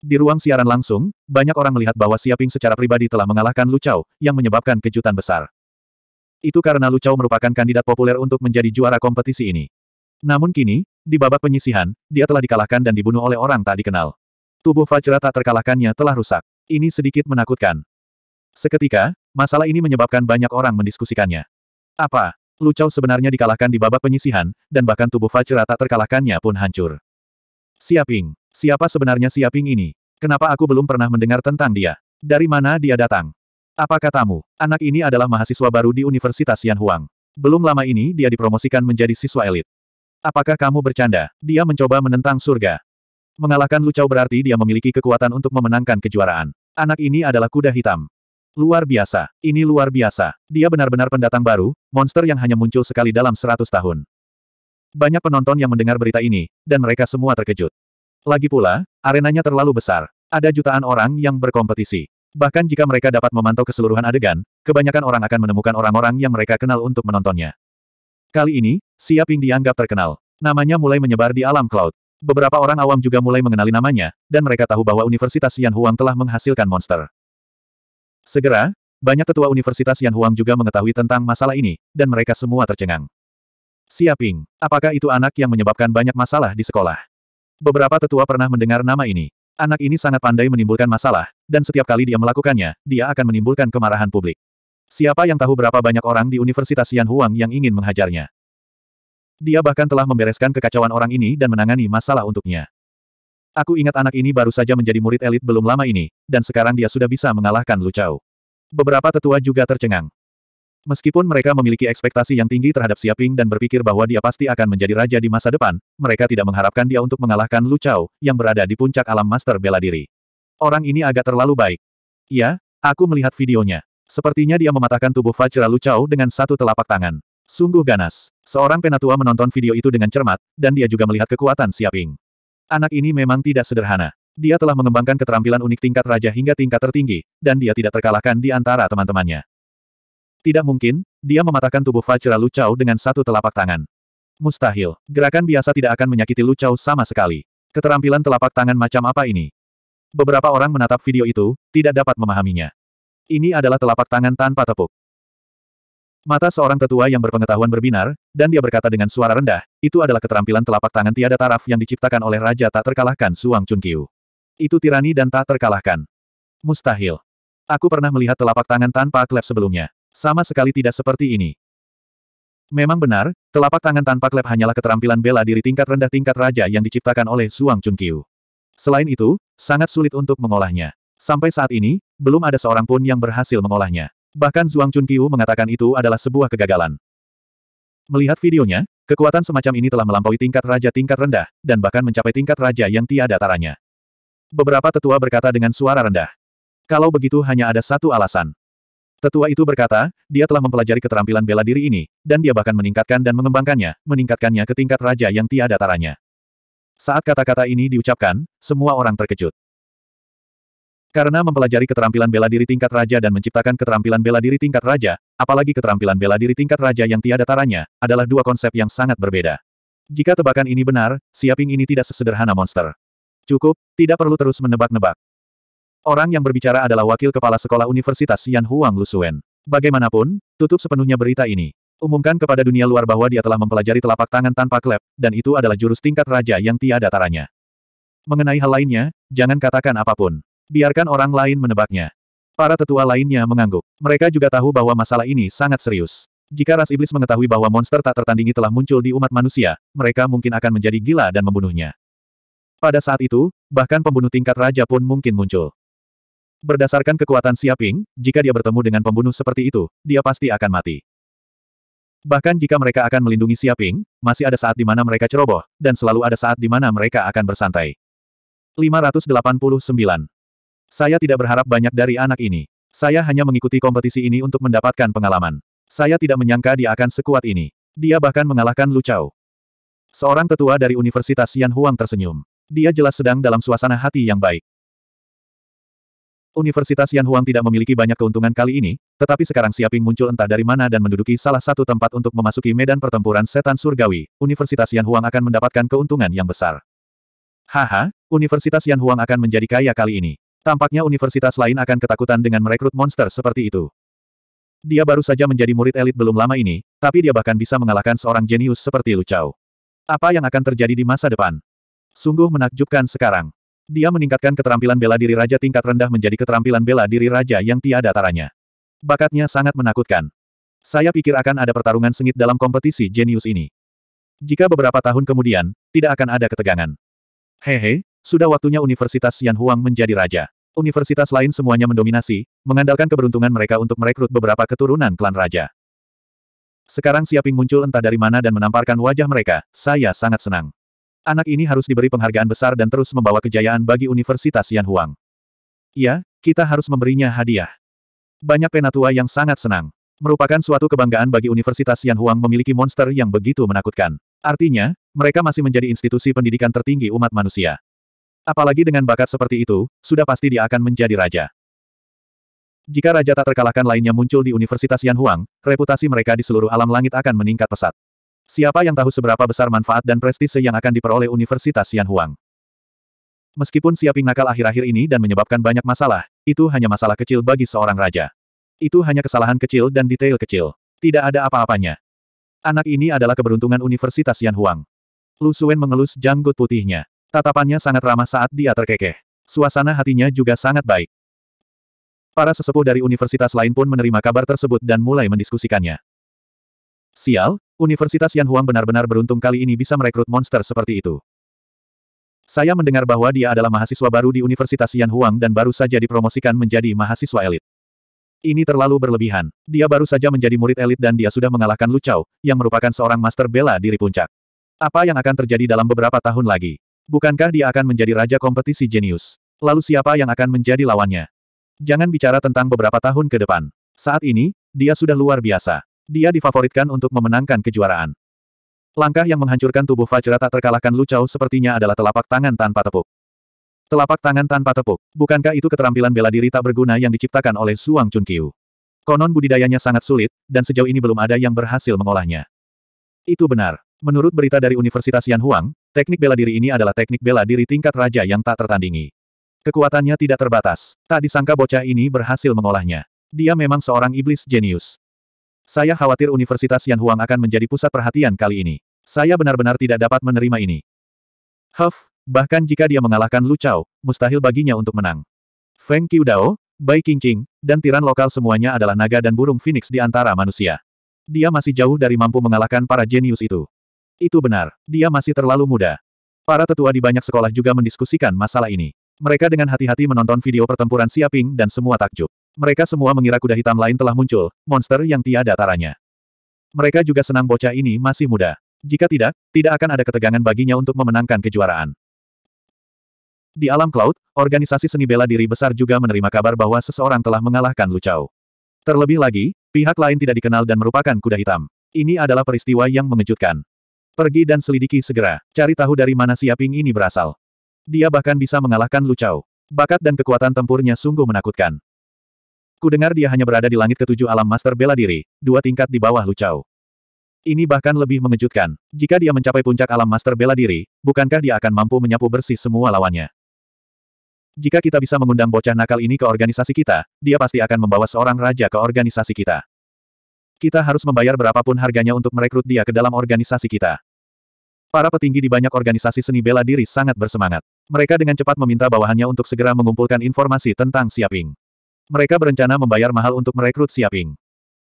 Di ruang siaran langsung, banyak orang melihat bahwa Siaping secara pribadi telah mengalahkan Lu Chao, yang menyebabkan kejutan besar. Itu karena Lu Chao merupakan kandidat populer untuk menjadi juara kompetisi ini. Namun kini, di babak penyisihan, dia telah dikalahkan dan dibunuh oleh orang tak dikenal. Tubuh Fajra tak terkalahkannya telah rusak. Ini sedikit menakutkan. Seketika, masalah ini menyebabkan banyak orang mendiskusikannya. Apa? Lu Chao sebenarnya dikalahkan di babak penyisihan, dan bahkan tubuh Fajra tak terkalahkannya pun hancur. Siaping. Siapa sebenarnya Siaping ini? Kenapa aku belum pernah mendengar tentang dia? Dari mana dia datang? Apa katamu, anak ini adalah mahasiswa baru di Universitas Yanhuang. Belum lama ini dia dipromosikan menjadi siswa elit. Apakah kamu bercanda? Dia mencoba menentang surga. Mengalahkan Lu Chao berarti dia memiliki kekuatan untuk memenangkan kejuaraan. Anak ini adalah kuda hitam. Luar biasa, ini luar biasa. Dia benar-benar pendatang baru, monster yang hanya muncul sekali dalam seratus tahun. Banyak penonton yang mendengar berita ini, dan mereka semua terkejut. Lagi pula, arenanya terlalu besar. Ada jutaan orang yang berkompetisi. Bahkan jika mereka dapat memantau keseluruhan adegan, kebanyakan orang akan menemukan orang-orang yang mereka kenal untuk menontonnya. Kali ini, Siaping dianggap terkenal. Namanya mulai menyebar di alam cloud. Beberapa orang awam juga mulai mengenali namanya, dan mereka tahu bahwa Universitas Yan Huang telah menghasilkan monster. Segera, banyak tetua Universitas Yan Huang juga mengetahui tentang masalah ini, dan mereka semua tercengang. Siaping, apakah itu anak yang menyebabkan banyak masalah di sekolah? Beberapa tetua pernah mendengar nama ini. Anak ini sangat pandai menimbulkan masalah, dan setiap kali dia melakukannya, dia akan menimbulkan kemarahan publik. Siapa yang tahu berapa banyak orang di Universitas Yan Huang yang ingin menghajarnya? Dia bahkan telah membereskan kekacauan orang ini dan menangani masalah untuknya. Aku ingat anak ini baru saja menjadi murid elit belum lama ini, dan sekarang dia sudah bisa mengalahkan Lu Chao. Beberapa tetua juga tercengang. Meskipun mereka memiliki ekspektasi yang tinggi terhadap Siaping dan berpikir bahwa dia pasti akan menjadi raja di masa depan, mereka tidak mengharapkan dia untuk mengalahkan Lu Chao, yang berada di puncak alam master bela diri. Orang ini agak terlalu baik. Ya, aku melihat videonya. Sepertinya dia mematahkan tubuh Fajra Lu Chao dengan satu telapak tangan. Sungguh ganas. Seorang penatua menonton video itu dengan cermat, dan dia juga melihat kekuatan Siaping. Anak ini memang tidak sederhana. Dia telah mengembangkan keterampilan unik tingkat raja hingga tingkat tertinggi, dan dia tidak terkalahkan di antara teman-temannya. Tidak mungkin, dia mematahkan tubuh Fajra Lucau dengan satu telapak tangan. Mustahil, gerakan biasa tidak akan menyakiti Lucau sama sekali. Keterampilan telapak tangan macam apa ini? Beberapa orang menatap video itu, tidak dapat memahaminya. Ini adalah telapak tangan tanpa tepuk. Mata seorang tetua yang berpengetahuan berbinar, dan dia berkata dengan suara rendah, itu adalah keterampilan telapak tangan tiada taraf yang diciptakan oleh Raja tak terkalahkan Suang Chunqiu. Itu tirani dan tak terkalahkan. Mustahil. Aku pernah melihat telapak tangan tanpa klep sebelumnya. Sama sekali tidak seperti ini. Memang benar, telapak tangan tanpa klep hanyalah keterampilan bela diri tingkat rendah tingkat raja yang diciptakan oleh Suang Chunqiu. Selain itu, sangat sulit untuk mengolahnya. Sampai saat ini, belum ada seorang pun yang berhasil mengolahnya. Bahkan Zhuang Chunqiu mengatakan itu adalah sebuah kegagalan. Melihat videonya, kekuatan semacam ini telah melampaui tingkat raja tingkat rendah, dan bahkan mencapai tingkat raja yang tiada taranya. Beberapa tetua berkata dengan suara rendah. Kalau begitu hanya ada satu alasan. Tetua itu berkata, dia telah mempelajari keterampilan bela diri ini, dan dia bahkan meningkatkan dan mengembangkannya, meningkatkannya ke tingkat raja yang tiada taranya. Saat kata-kata ini diucapkan, semua orang terkejut. Karena mempelajari keterampilan bela diri tingkat raja dan menciptakan keterampilan bela diri tingkat raja, apalagi keterampilan bela diri tingkat raja yang tiada taranya, adalah dua konsep yang sangat berbeda. Jika tebakan ini benar, Siaping ini tidak sesederhana monster. Cukup, tidak perlu terus menebak-nebak. Orang yang berbicara adalah wakil kepala sekolah Universitas Yan Huang Lusuen. Bagaimanapun, tutup sepenuhnya berita ini. Umumkan kepada dunia luar bahwa dia telah mempelajari telapak tangan tanpa klep, dan itu adalah jurus tingkat raja yang tiada taranya. Mengenai hal lainnya, jangan katakan apapun. Biarkan orang lain menebaknya. Para tetua lainnya mengangguk. Mereka juga tahu bahwa masalah ini sangat serius. Jika ras iblis mengetahui bahwa monster tak tertandingi telah muncul di umat manusia, mereka mungkin akan menjadi gila dan membunuhnya. Pada saat itu, bahkan pembunuh tingkat raja pun mungkin muncul. Berdasarkan kekuatan Siaping, jika dia bertemu dengan pembunuh seperti itu, dia pasti akan mati. Bahkan jika mereka akan melindungi Siaping, masih ada saat di mana mereka ceroboh, dan selalu ada saat di mana mereka akan bersantai. 589 saya tidak berharap banyak dari anak ini. Saya hanya mengikuti kompetisi ini untuk mendapatkan pengalaman. Saya tidak menyangka dia akan sekuat ini. Dia bahkan mengalahkan Lu Chao. Seorang tetua dari Universitas Yan Huang tersenyum. Dia jelas sedang dalam suasana hati yang baik. Universitas Yan Huang tidak memiliki banyak keuntungan kali ini, tetapi sekarang Siaping muncul entah dari mana dan menduduki salah satu tempat untuk memasuki medan pertempuran setan surgawi. Universitas Yan Huang akan mendapatkan keuntungan yang besar. Haha, Universitas Yan Huang akan menjadi kaya kali ini. Tampaknya universitas lain akan ketakutan dengan merekrut monster seperti itu. Dia baru saja menjadi murid elit belum lama ini, tapi dia bahkan bisa mengalahkan seorang jenius seperti Lu Chao. Apa yang akan terjadi di masa depan? Sungguh menakjubkan sekarang. Dia meningkatkan keterampilan bela diri raja tingkat rendah menjadi keterampilan bela diri raja yang tiada taranya. Bakatnya sangat menakutkan. Saya pikir akan ada pertarungan sengit dalam kompetisi jenius ini. Jika beberapa tahun kemudian, tidak akan ada ketegangan. Hehe, sudah waktunya Universitas Yan Huang menjadi raja. Universitas lain semuanya mendominasi, mengandalkan keberuntungan mereka untuk merekrut beberapa keturunan klan raja. Sekarang Siaping muncul entah dari mana dan menamparkan wajah mereka, saya sangat senang. Anak ini harus diberi penghargaan besar dan terus membawa kejayaan bagi Universitas Yan Huang. Ya, kita harus memberinya hadiah. Banyak penatua yang sangat senang. Merupakan suatu kebanggaan bagi Universitas Yan Huang memiliki monster yang begitu menakutkan. Artinya, mereka masih menjadi institusi pendidikan tertinggi umat manusia. Apalagi dengan bakat seperti itu, sudah pasti dia akan menjadi raja. Jika raja tak terkalahkan lainnya muncul di Universitas Yan Huang, reputasi mereka di seluruh alam langit akan meningkat pesat. Siapa yang tahu seberapa besar manfaat dan prestise yang akan diperoleh Universitas Yan Huang? Meskipun Siaping nakal akhir-akhir ini dan menyebabkan banyak masalah, itu hanya masalah kecil bagi seorang raja. Itu hanya kesalahan kecil dan detail kecil. Tidak ada apa-apanya. Anak ini adalah keberuntungan Universitas Yan Huang. Lu Suen mengelus janggut putihnya. Tatapannya sangat ramah saat dia terkekeh. Suasana hatinya juga sangat baik. Para sesepuh dari universitas lain pun menerima kabar tersebut dan mulai mendiskusikannya. Sial, Universitas Yanhuang benar-benar beruntung kali ini bisa merekrut monster seperti itu. Saya mendengar bahwa dia adalah mahasiswa baru di Universitas Yanhuang dan baru saja dipromosikan menjadi mahasiswa elit. Ini terlalu berlebihan. Dia baru saja menjadi murid elit dan dia sudah mengalahkan Lu Chao, yang merupakan seorang master bela diri puncak. Apa yang akan terjadi dalam beberapa tahun lagi? Bukankah dia akan menjadi raja kompetisi jenius? Lalu siapa yang akan menjadi lawannya? Jangan bicara tentang beberapa tahun ke depan. Saat ini, dia sudah luar biasa. Dia difavoritkan untuk memenangkan kejuaraan. Langkah yang menghancurkan tubuh Fajra tak terkalahkan Lucau sepertinya adalah telapak tangan tanpa tepuk. Telapak tangan tanpa tepuk. Bukankah itu keterampilan bela diri tak berguna yang diciptakan oleh Suang Chunqiu? Konon budidayanya sangat sulit, dan sejauh ini belum ada yang berhasil mengolahnya. Itu benar. Menurut berita dari Universitas Yan Huang, Teknik bela diri ini adalah teknik bela diri tingkat raja yang tak tertandingi. Kekuatannya tidak terbatas. Tak disangka bocah ini berhasil mengolahnya. Dia memang seorang iblis jenius. Saya khawatir Universitas Yan Huang akan menjadi pusat perhatian kali ini. Saya benar-benar tidak dapat menerima ini. Huff, bahkan jika dia mengalahkan Lu Chao, mustahil baginya untuk menang. Feng Qiudao, Bai Qingqing, dan tiran lokal semuanya adalah naga dan burung phoenix di antara manusia. Dia masih jauh dari mampu mengalahkan para jenius itu. Itu benar, dia masih terlalu muda. Para tetua di banyak sekolah juga mendiskusikan masalah ini. Mereka dengan hati-hati menonton video pertempuran Siaping dan semua takjub. Mereka semua mengira kuda hitam lain telah muncul, monster yang tiada taranya. Mereka juga senang bocah ini masih muda. Jika tidak, tidak akan ada ketegangan baginya untuk memenangkan kejuaraan. Di alam cloud, organisasi seni bela diri besar juga menerima kabar bahwa seseorang telah mengalahkan Lucau. Terlebih lagi, pihak lain tidak dikenal dan merupakan kuda hitam. Ini adalah peristiwa yang mengejutkan. Pergi dan selidiki segera, cari tahu dari mana Siaping ini berasal. Dia bahkan bisa mengalahkan Lu Chao. Bakat dan kekuatan tempurnya sungguh menakutkan. Kudengar dia hanya berada di langit ketujuh alam master bela diri, dua tingkat di bawah Lu Chao. Ini bahkan lebih mengejutkan. Jika dia mencapai puncak alam master bela diri, bukankah dia akan mampu menyapu bersih semua lawannya? Jika kita bisa mengundang bocah nakal ini ke organisasi kita, dia pasti akan membawa seorang raja ke organisasi kita. Kita harus membayar berapapun harganya untuk merekrut dia ke dalam organisasi kita. Para petinggi di banyak organisasi seni bela diri sangat bersemangat. Mereka dengan cepat meminta bawahannya untuk segera mengumpulkan informasi tentang Siaping. Mereka berencana membayar mahal untuk merekrut Siaping.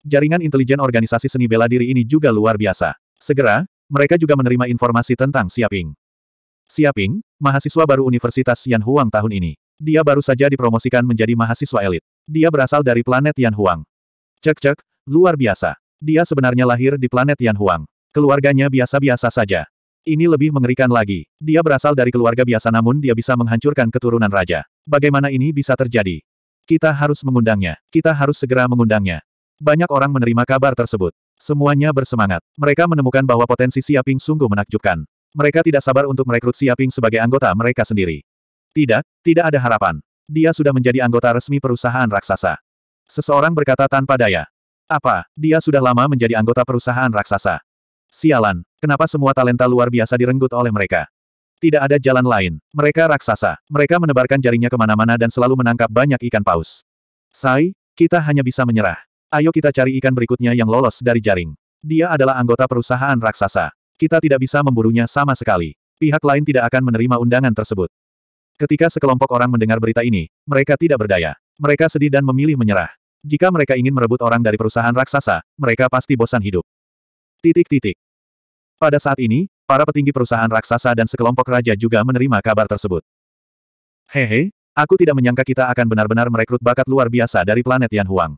Jaringan intelijen organisasi seni bela diri ini juga luar biasa. Segera, mereka juga menerima informasi tentang Siaping. Siaping, mahasiswa baru Universitas Yan Huang tahun ini. Dia baru saja dipromosikan menjadi mahasiswa elit. Dia berasal dari planet Yan Huang. Cek-cek, Luar biasa. Dia sebenarnya lahir di planet Yan Huang. Keluarganya biasa-biasa saja. Ini lebih mengerikan lagi. Dia berasal dari keluarga biasa namun dia bisa menghancurkan keturunan raja. Bagaimana ini bisa terjadi? Kita harus mengundangnya. Kita harus segera mengundangnya. Banyak orang menerima kabar tersebut. Semuanya bersemangat. Mereka menemukan bahwa potensi Siaping sungguh menakjubkan. Mereka tidak sabar untuk merekrut Siaping sebagai anggota mereka sendiri. Tidak, tidak ada harapan. Dia sudah menjadi anggota resmi perusahaan raksasa. Seseorang berkata tanpa daya. Apa, dia sudah lama menjadi anggota perusahaan raksasa. Sialan, kenapa semua talenta luar biasa direnggut oleh mereka? Tidak ada jalan lain. Mereka raksasa. Mereka menebarkan jaringnya kemana-mana dan selalu menangkap banyak ikan paus. Sai, kita hanya bisa menyerah. Ayo kita cari ikan berikutnya yang lolos dari jaring. Dia adalah anggota perusahaan raksasa. Kita tidak bisa memburunya sama sekali. Pihak lain tidak akan menerima undangan tersebut. Ketika sekelompok orang mendengar berita ini, mereka tidak berdaya. Mereka sedih dan memilih menyerah. Jika mereka ingin merebut orang dari perusahaan raksasa, mereka pasti bosan hidup. Titik-titik. Pada saat ini, para petinggi perusahaan raksasa dan sekelompok raja juga menerima kabar tersebut. Hehe, aku tidak menyangka kita akan benar-benar merekrut bakat luar biasa dari planet Yan Huang.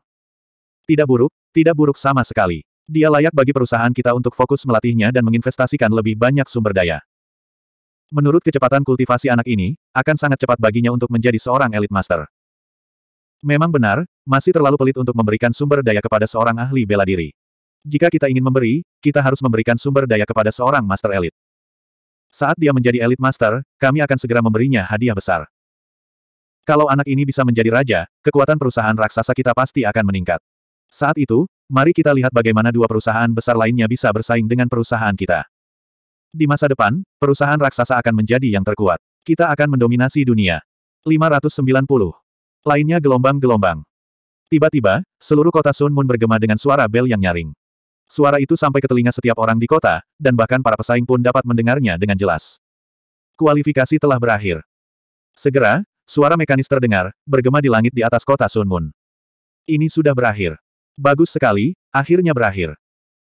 Tidak buruk, tidak buruk sama sekali. Dia layak bagi perusahaan kita untuk fokus melatihnya dan menginvestasikan lebih banyak sumber daya. Menurut kecepatan kultivasi anak ini, akan sangat cepat baginya untuk menjadi seorang elit master. Memang benar, masih terlalu pelit untuk memberikan sumber daya kepada seorang ahli bela diri. Jika kita ingin memberi, kita harus memberikan sumber daya kepada seorang master elit. Saat dia menjadi elit master, kami akan segera memberinya hadiah besar. Kalau anak ini bisa menjadi raja, kekuatan perusahaan raksasa kita pasti akan meningkat. Saat itu, mari kita lihat bagaimana dua perusahaan besar lainnya bisa bersaing dengan perusahaan kita. Di masa depan, perusahaan raksasa akan menjadi yang terkuat. Kita akan mendominasi dunia. 590 Lainnya gelombang-gelombang. Tiba-tiba, seluruh kota Sun Moon bergema dengan suara bel yang nyaring. Suara itu sampai ke telinga setiap orang di kota, dan bahkan para pesaing pun dapat mendengarnya dengan jelas. Kualifikasi telah berakhir. Segera, suara mekanis terdengar, bergema di langit di atas kota Sun Moon. Ini sudah berakhir. Bagus sekali, akhirnya berakhir.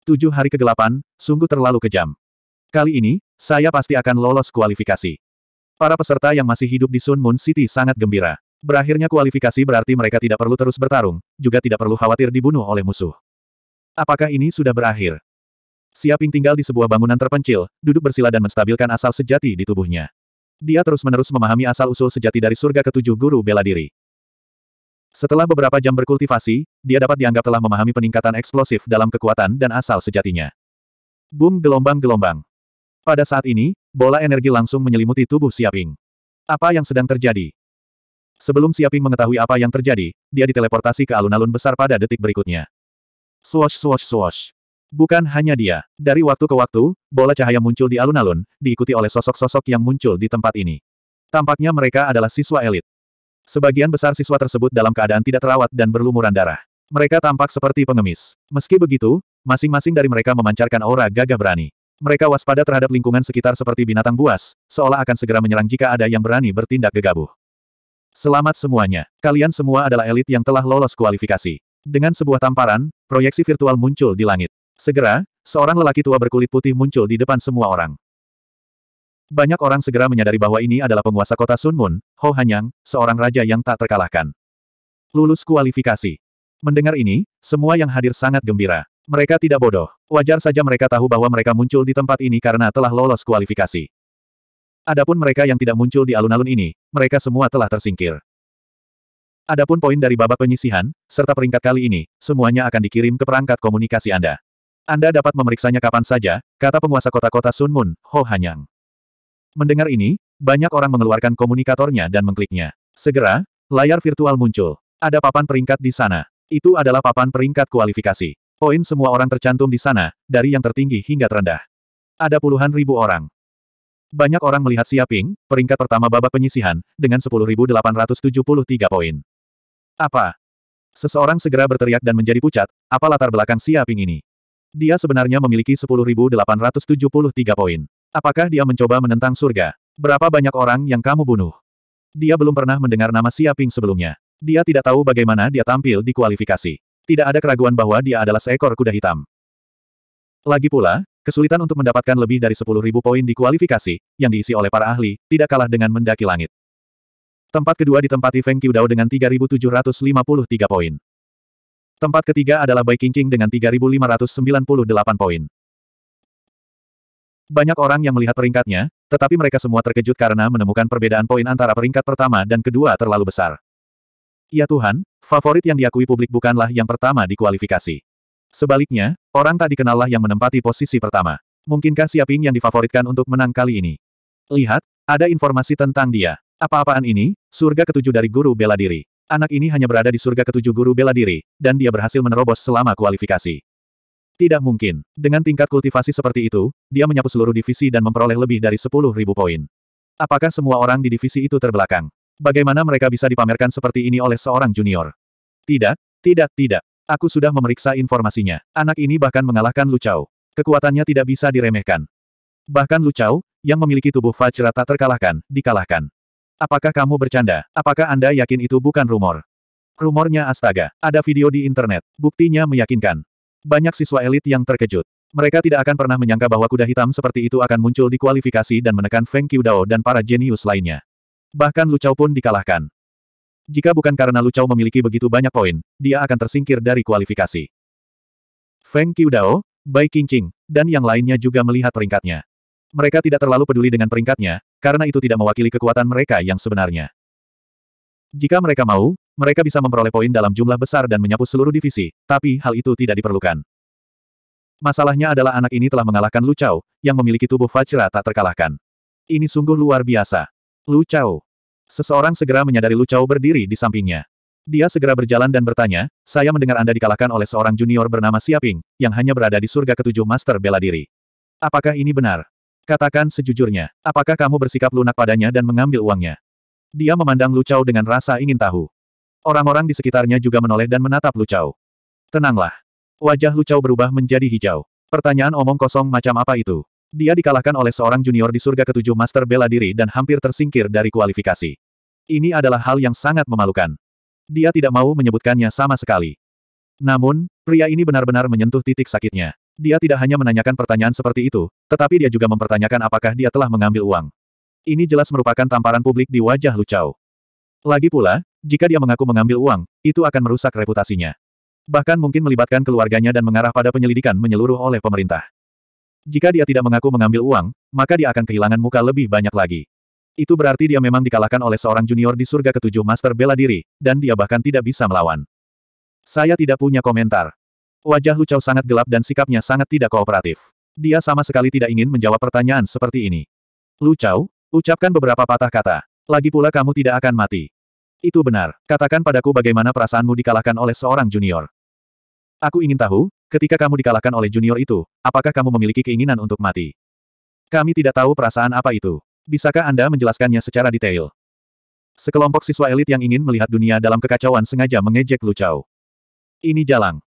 Tujuh hari kegelapan, sungguh terlalu kejam. Kali ini, saya pasti akan lolos kualifikasi. Para peserta yang masih hidup di Sun Moon City sangat gembira. Berakhirnya kualifikasi berarti mereka tidak perlu terus bertarung, juga tidak perlu khawatir dibunuh oleh musuh. Apakah ini sudah berakhir? Siaping tinggal di sebuah bangunan terpencil, duduk bersila dan menstabilkan asal sejati di tubuhnya. Dia terus-menerus memahami asal-usul sejati dari surga ketujuh guru bela diri. Setelah beberapa jam berkultivasi, dia dapat dianggap telah memahami peningkatan eksplosif dalam kekuatan dan asal sejatinya. Boom gelombang-gelombang. Pada saat ini, bola energi langsung menyelimuti tubuh Siaping. Apa yang sedang terjadi? Sebelum Siaping mengetahui apa yang terjadi, dia diteleportasi ke alun-alun besar pada detik berikutnya. Swash swash swash. Bukan hanya dia. Dari waktu ke waktu, bola cahaya muncul di alun-alun, diikuti oleh sosok-sosok yang muncul di tempat ini. Tampaknya mereka adalah siswa elit. Sebagian besar siswa tersebut dalam keadaan tidak terawat dan berlumuran darah. Mereka tampak seperti pengemis. Meski begitu, masing-masing dari mereka memancarkan aura gagah berani. Mereka waspada terhadap lingkungan sekitar seperti binatang buas, seolah akan segera menyerang jika ada yang berani bertindak gegabah. Selamat semuanya. Kalian semua adalah elit yang telah lolos kualifikasi. Dengan sebuah tamparan, proyeksi virtual muncul di langit. Segera, seorang lelaki tua berkulit putih muncul di depan semua orang. Banyak orang segera menyadari bahwa ini adalah penguasa kota Sunmun, Ho Hanyang, seorang raja yang tak terkalahkan. Lulus kualifikasi. Mendengar ini, semua yang hadir sangat gembira. Mereka tidak bodoh. Wajar saja mereka tahu bahwa mereka muncul di tempat ini karena telah lolos kualifikasi. Adapun mereka yang tidak muncul di alun-alun ini, mereka semua telah tersingkir. Adapun poin dari babak penyisihan, serta peringkat kali ini, semuanya akan dikirim ke perangkat komunikasi Anda. Anda dapat memeriksanya kapan saja, kata penguasa kota-kota Sun Moon, Ho Hanyang. Mendengar ini, banyak orang mengeluarkan komunikatornya dan mengkliknya. Segera, layar virtual muncul. Ada papan peringkat di sana. Itu adalah papan peringkat kualifikasi. Poin semua orang tercantum di sana, dari yang tertinggi hingga terendah. Ada puluhan ribu orang. Banyak orang melihat Siaping, peringkat pertama babak penyisihan, dengan 10.873 poin. Apa? Seseorang segera berteriak dan menjadi pucat, apa latar belakang Siaping ini? Dia sebenarnya memiliki 10.873 poin. Apakah dia mencoba menentang surga? Berapa banyak orang yang kamu bunuh? Dia belum pernah mendengar nama Siaping sebelumnya. Dia tidak tahu bagaimana dia tampil di kualifikasi. Tidak ada keraguan bahwa dia adalah seekor kuda hitam. Lagi pula, Kesulitan untuk mendapatkan lebih dari 10.000 poin di kualifikasi, yang diisi oleh para ahli, tidak kalah dengan mendaki langit. Tempat kedua ditempati Feng Qiudao dengan 3.753 poin. Tempat ketiga adalah Bai Qingqing dengan 3.598 poin. Banyak orang yang melihat peringkatnya, tetapi mereka semua terkejut karena menemukan perbedaan poin antara peringkat pertama dan kedua terlalu besar. Ya Tuhan, favorit yang diakui publik bukanlah yang pertama di kualifikasi. Sebaliknya, orang tak dikenallah yang menempati posisi pertama. Mungkinkah Siaping yang difavoritkan untuk menang kali ini? Lihat, ada informasi tentang dia. Apa-apaan ini? Surga ketujuh dari guru bela diri. Anak ini hanya berada di surga ketujuh guru bela diri, dan dia berhasil menerobos selama kualifikasi. Tidak mungkin. Dengan tingkat kultivasi seperti itu, dia menyapu seluruh divisi dan memperoleh lebih dari 10.000 poin. Apakah semua orang di divisi itu terbelakang? Bagaimana mereka bisa dipamerkan seperti ini oleh seorang junior? Tidak, tidak, tidak. Aku sudah memeriksa informasinya. Anak ini bahkan mengalahkan Lu Kekuatannya tidak bisa diremehkan. Bahkan Lu yang memiliki tubuh Fajra tak terkalahkan, dikalahkan. Apakah kamu bercanda? Apakah Anda yakin itu bukan rumor? Rumornya astaga. Ada video di internet. Buktinya meyakinkan. Banyak siswa elit yang terkejut. Mereka tidak akan pernah menyangka bahwa kuda hitam seperti itu akan muncul di kualifikasi dan menekan Feng Qiudao dan para jenius lainnya. Bahkan Lu pun dikalahkan. Jika bukan karena Lu Chao memiliki begitu banyak poin, dia akan tersingkir dari kualifikasi. Feng Qiudao, Bai Qingqing, dan yang lainnya juga melihat peringkatnya. Mereka tidak terlalu peduli dengan peringkatnya, karena itu tidak mewakili kekuatan mereka yang sebenarnya. Jika mereka mau, mereka bisa memperoleh poin dalam jumlah besar dan menyapu seluruh divisi, tapi hal itu tidak diperlukan. Masalahnya adalah anak ini telah mengalahkan Lu Chao, yang memiliki tubuh Fajra tak terkalahkan. Ini sungguh luar biasa. Lu Chao, Seseorang segera menyadari Lu Chao berdiri di sampingnya. Dia segera berjalan dan bertanya, saya mendengar Anda dikalahkan oleh seorang junior bernama Siaping, yang hanya berada di surga ketujuh master bela diri. Apakah ini benar? Katakan sejujurnya, apakah kamu bersikap lunak padanya dan mengambil uangnya? Dia memandang Lu Chao dengan rasa ingin tahu. Orang-orang di sekitarnya juga menoleh dan menatap Lu Chao. Tenanglah. Wajah Lu Chao berubah menjadi hijau. Pertanyaan omong kosong macam apa itu? Dia dikalahkan oleh seorang junior di surga ketujuh master bela diri dan hampir tersingkir dari kualifikasi. Ini adalah hal yang sangat memalukan. Dia tidak mau menyebutkannya sama sekali. Namun, pria ini benar-benar menyentuh titik sakitnya. Dia tidak hanya menanyakan pertanyaan seperti itu, tetapi dia juga mempertanyakan apakah dia telah mengambil uang. Ini jelas merupakan tamparan publik di wajah Lucau. Lagi pula, jika dia mengaku mengambil uang, itu akan merusak reputasinya. Bahkan mungkin melibatkan keluarganya dan mengarah pada penyelidikan menyeluruh oleh pemerintah. Jika dia tidak mengaku mengambil uang, maka dia akan kehilangan muka lebih banyak lagi. Itu berarti dia memang dikalahkan oleh seorang junior di surga ketujuh master bela diri, dan dia bahkan tidak bisa melawan. Saya tidak punya komentar. Wajah Lucau sangat gelap dan sikapnya sangat tidak kooperatif. Dia sama sekali tidak ingin menjawab pertanyaan seperti ini. Lucau, ucapkan beberapa patah kata. Lagi pula kamu tidak akan mati. Itu benar. Katakan padaku bagaimana perasaanmu dikalahkan oleh seorang junior. Aku ingin tahu, Ketika kamu dikalahkan oleh junior itu, apakah kamu memiliki keinginan untuk mati? Kami tidak tahu perasaan apa itu. Bisakah Anda menjelaskannya secara detail? Sekelompok siswa elit yang ingin melihat dunia dalam kekacauan sengaja mengejek Lucau. Ini jalang.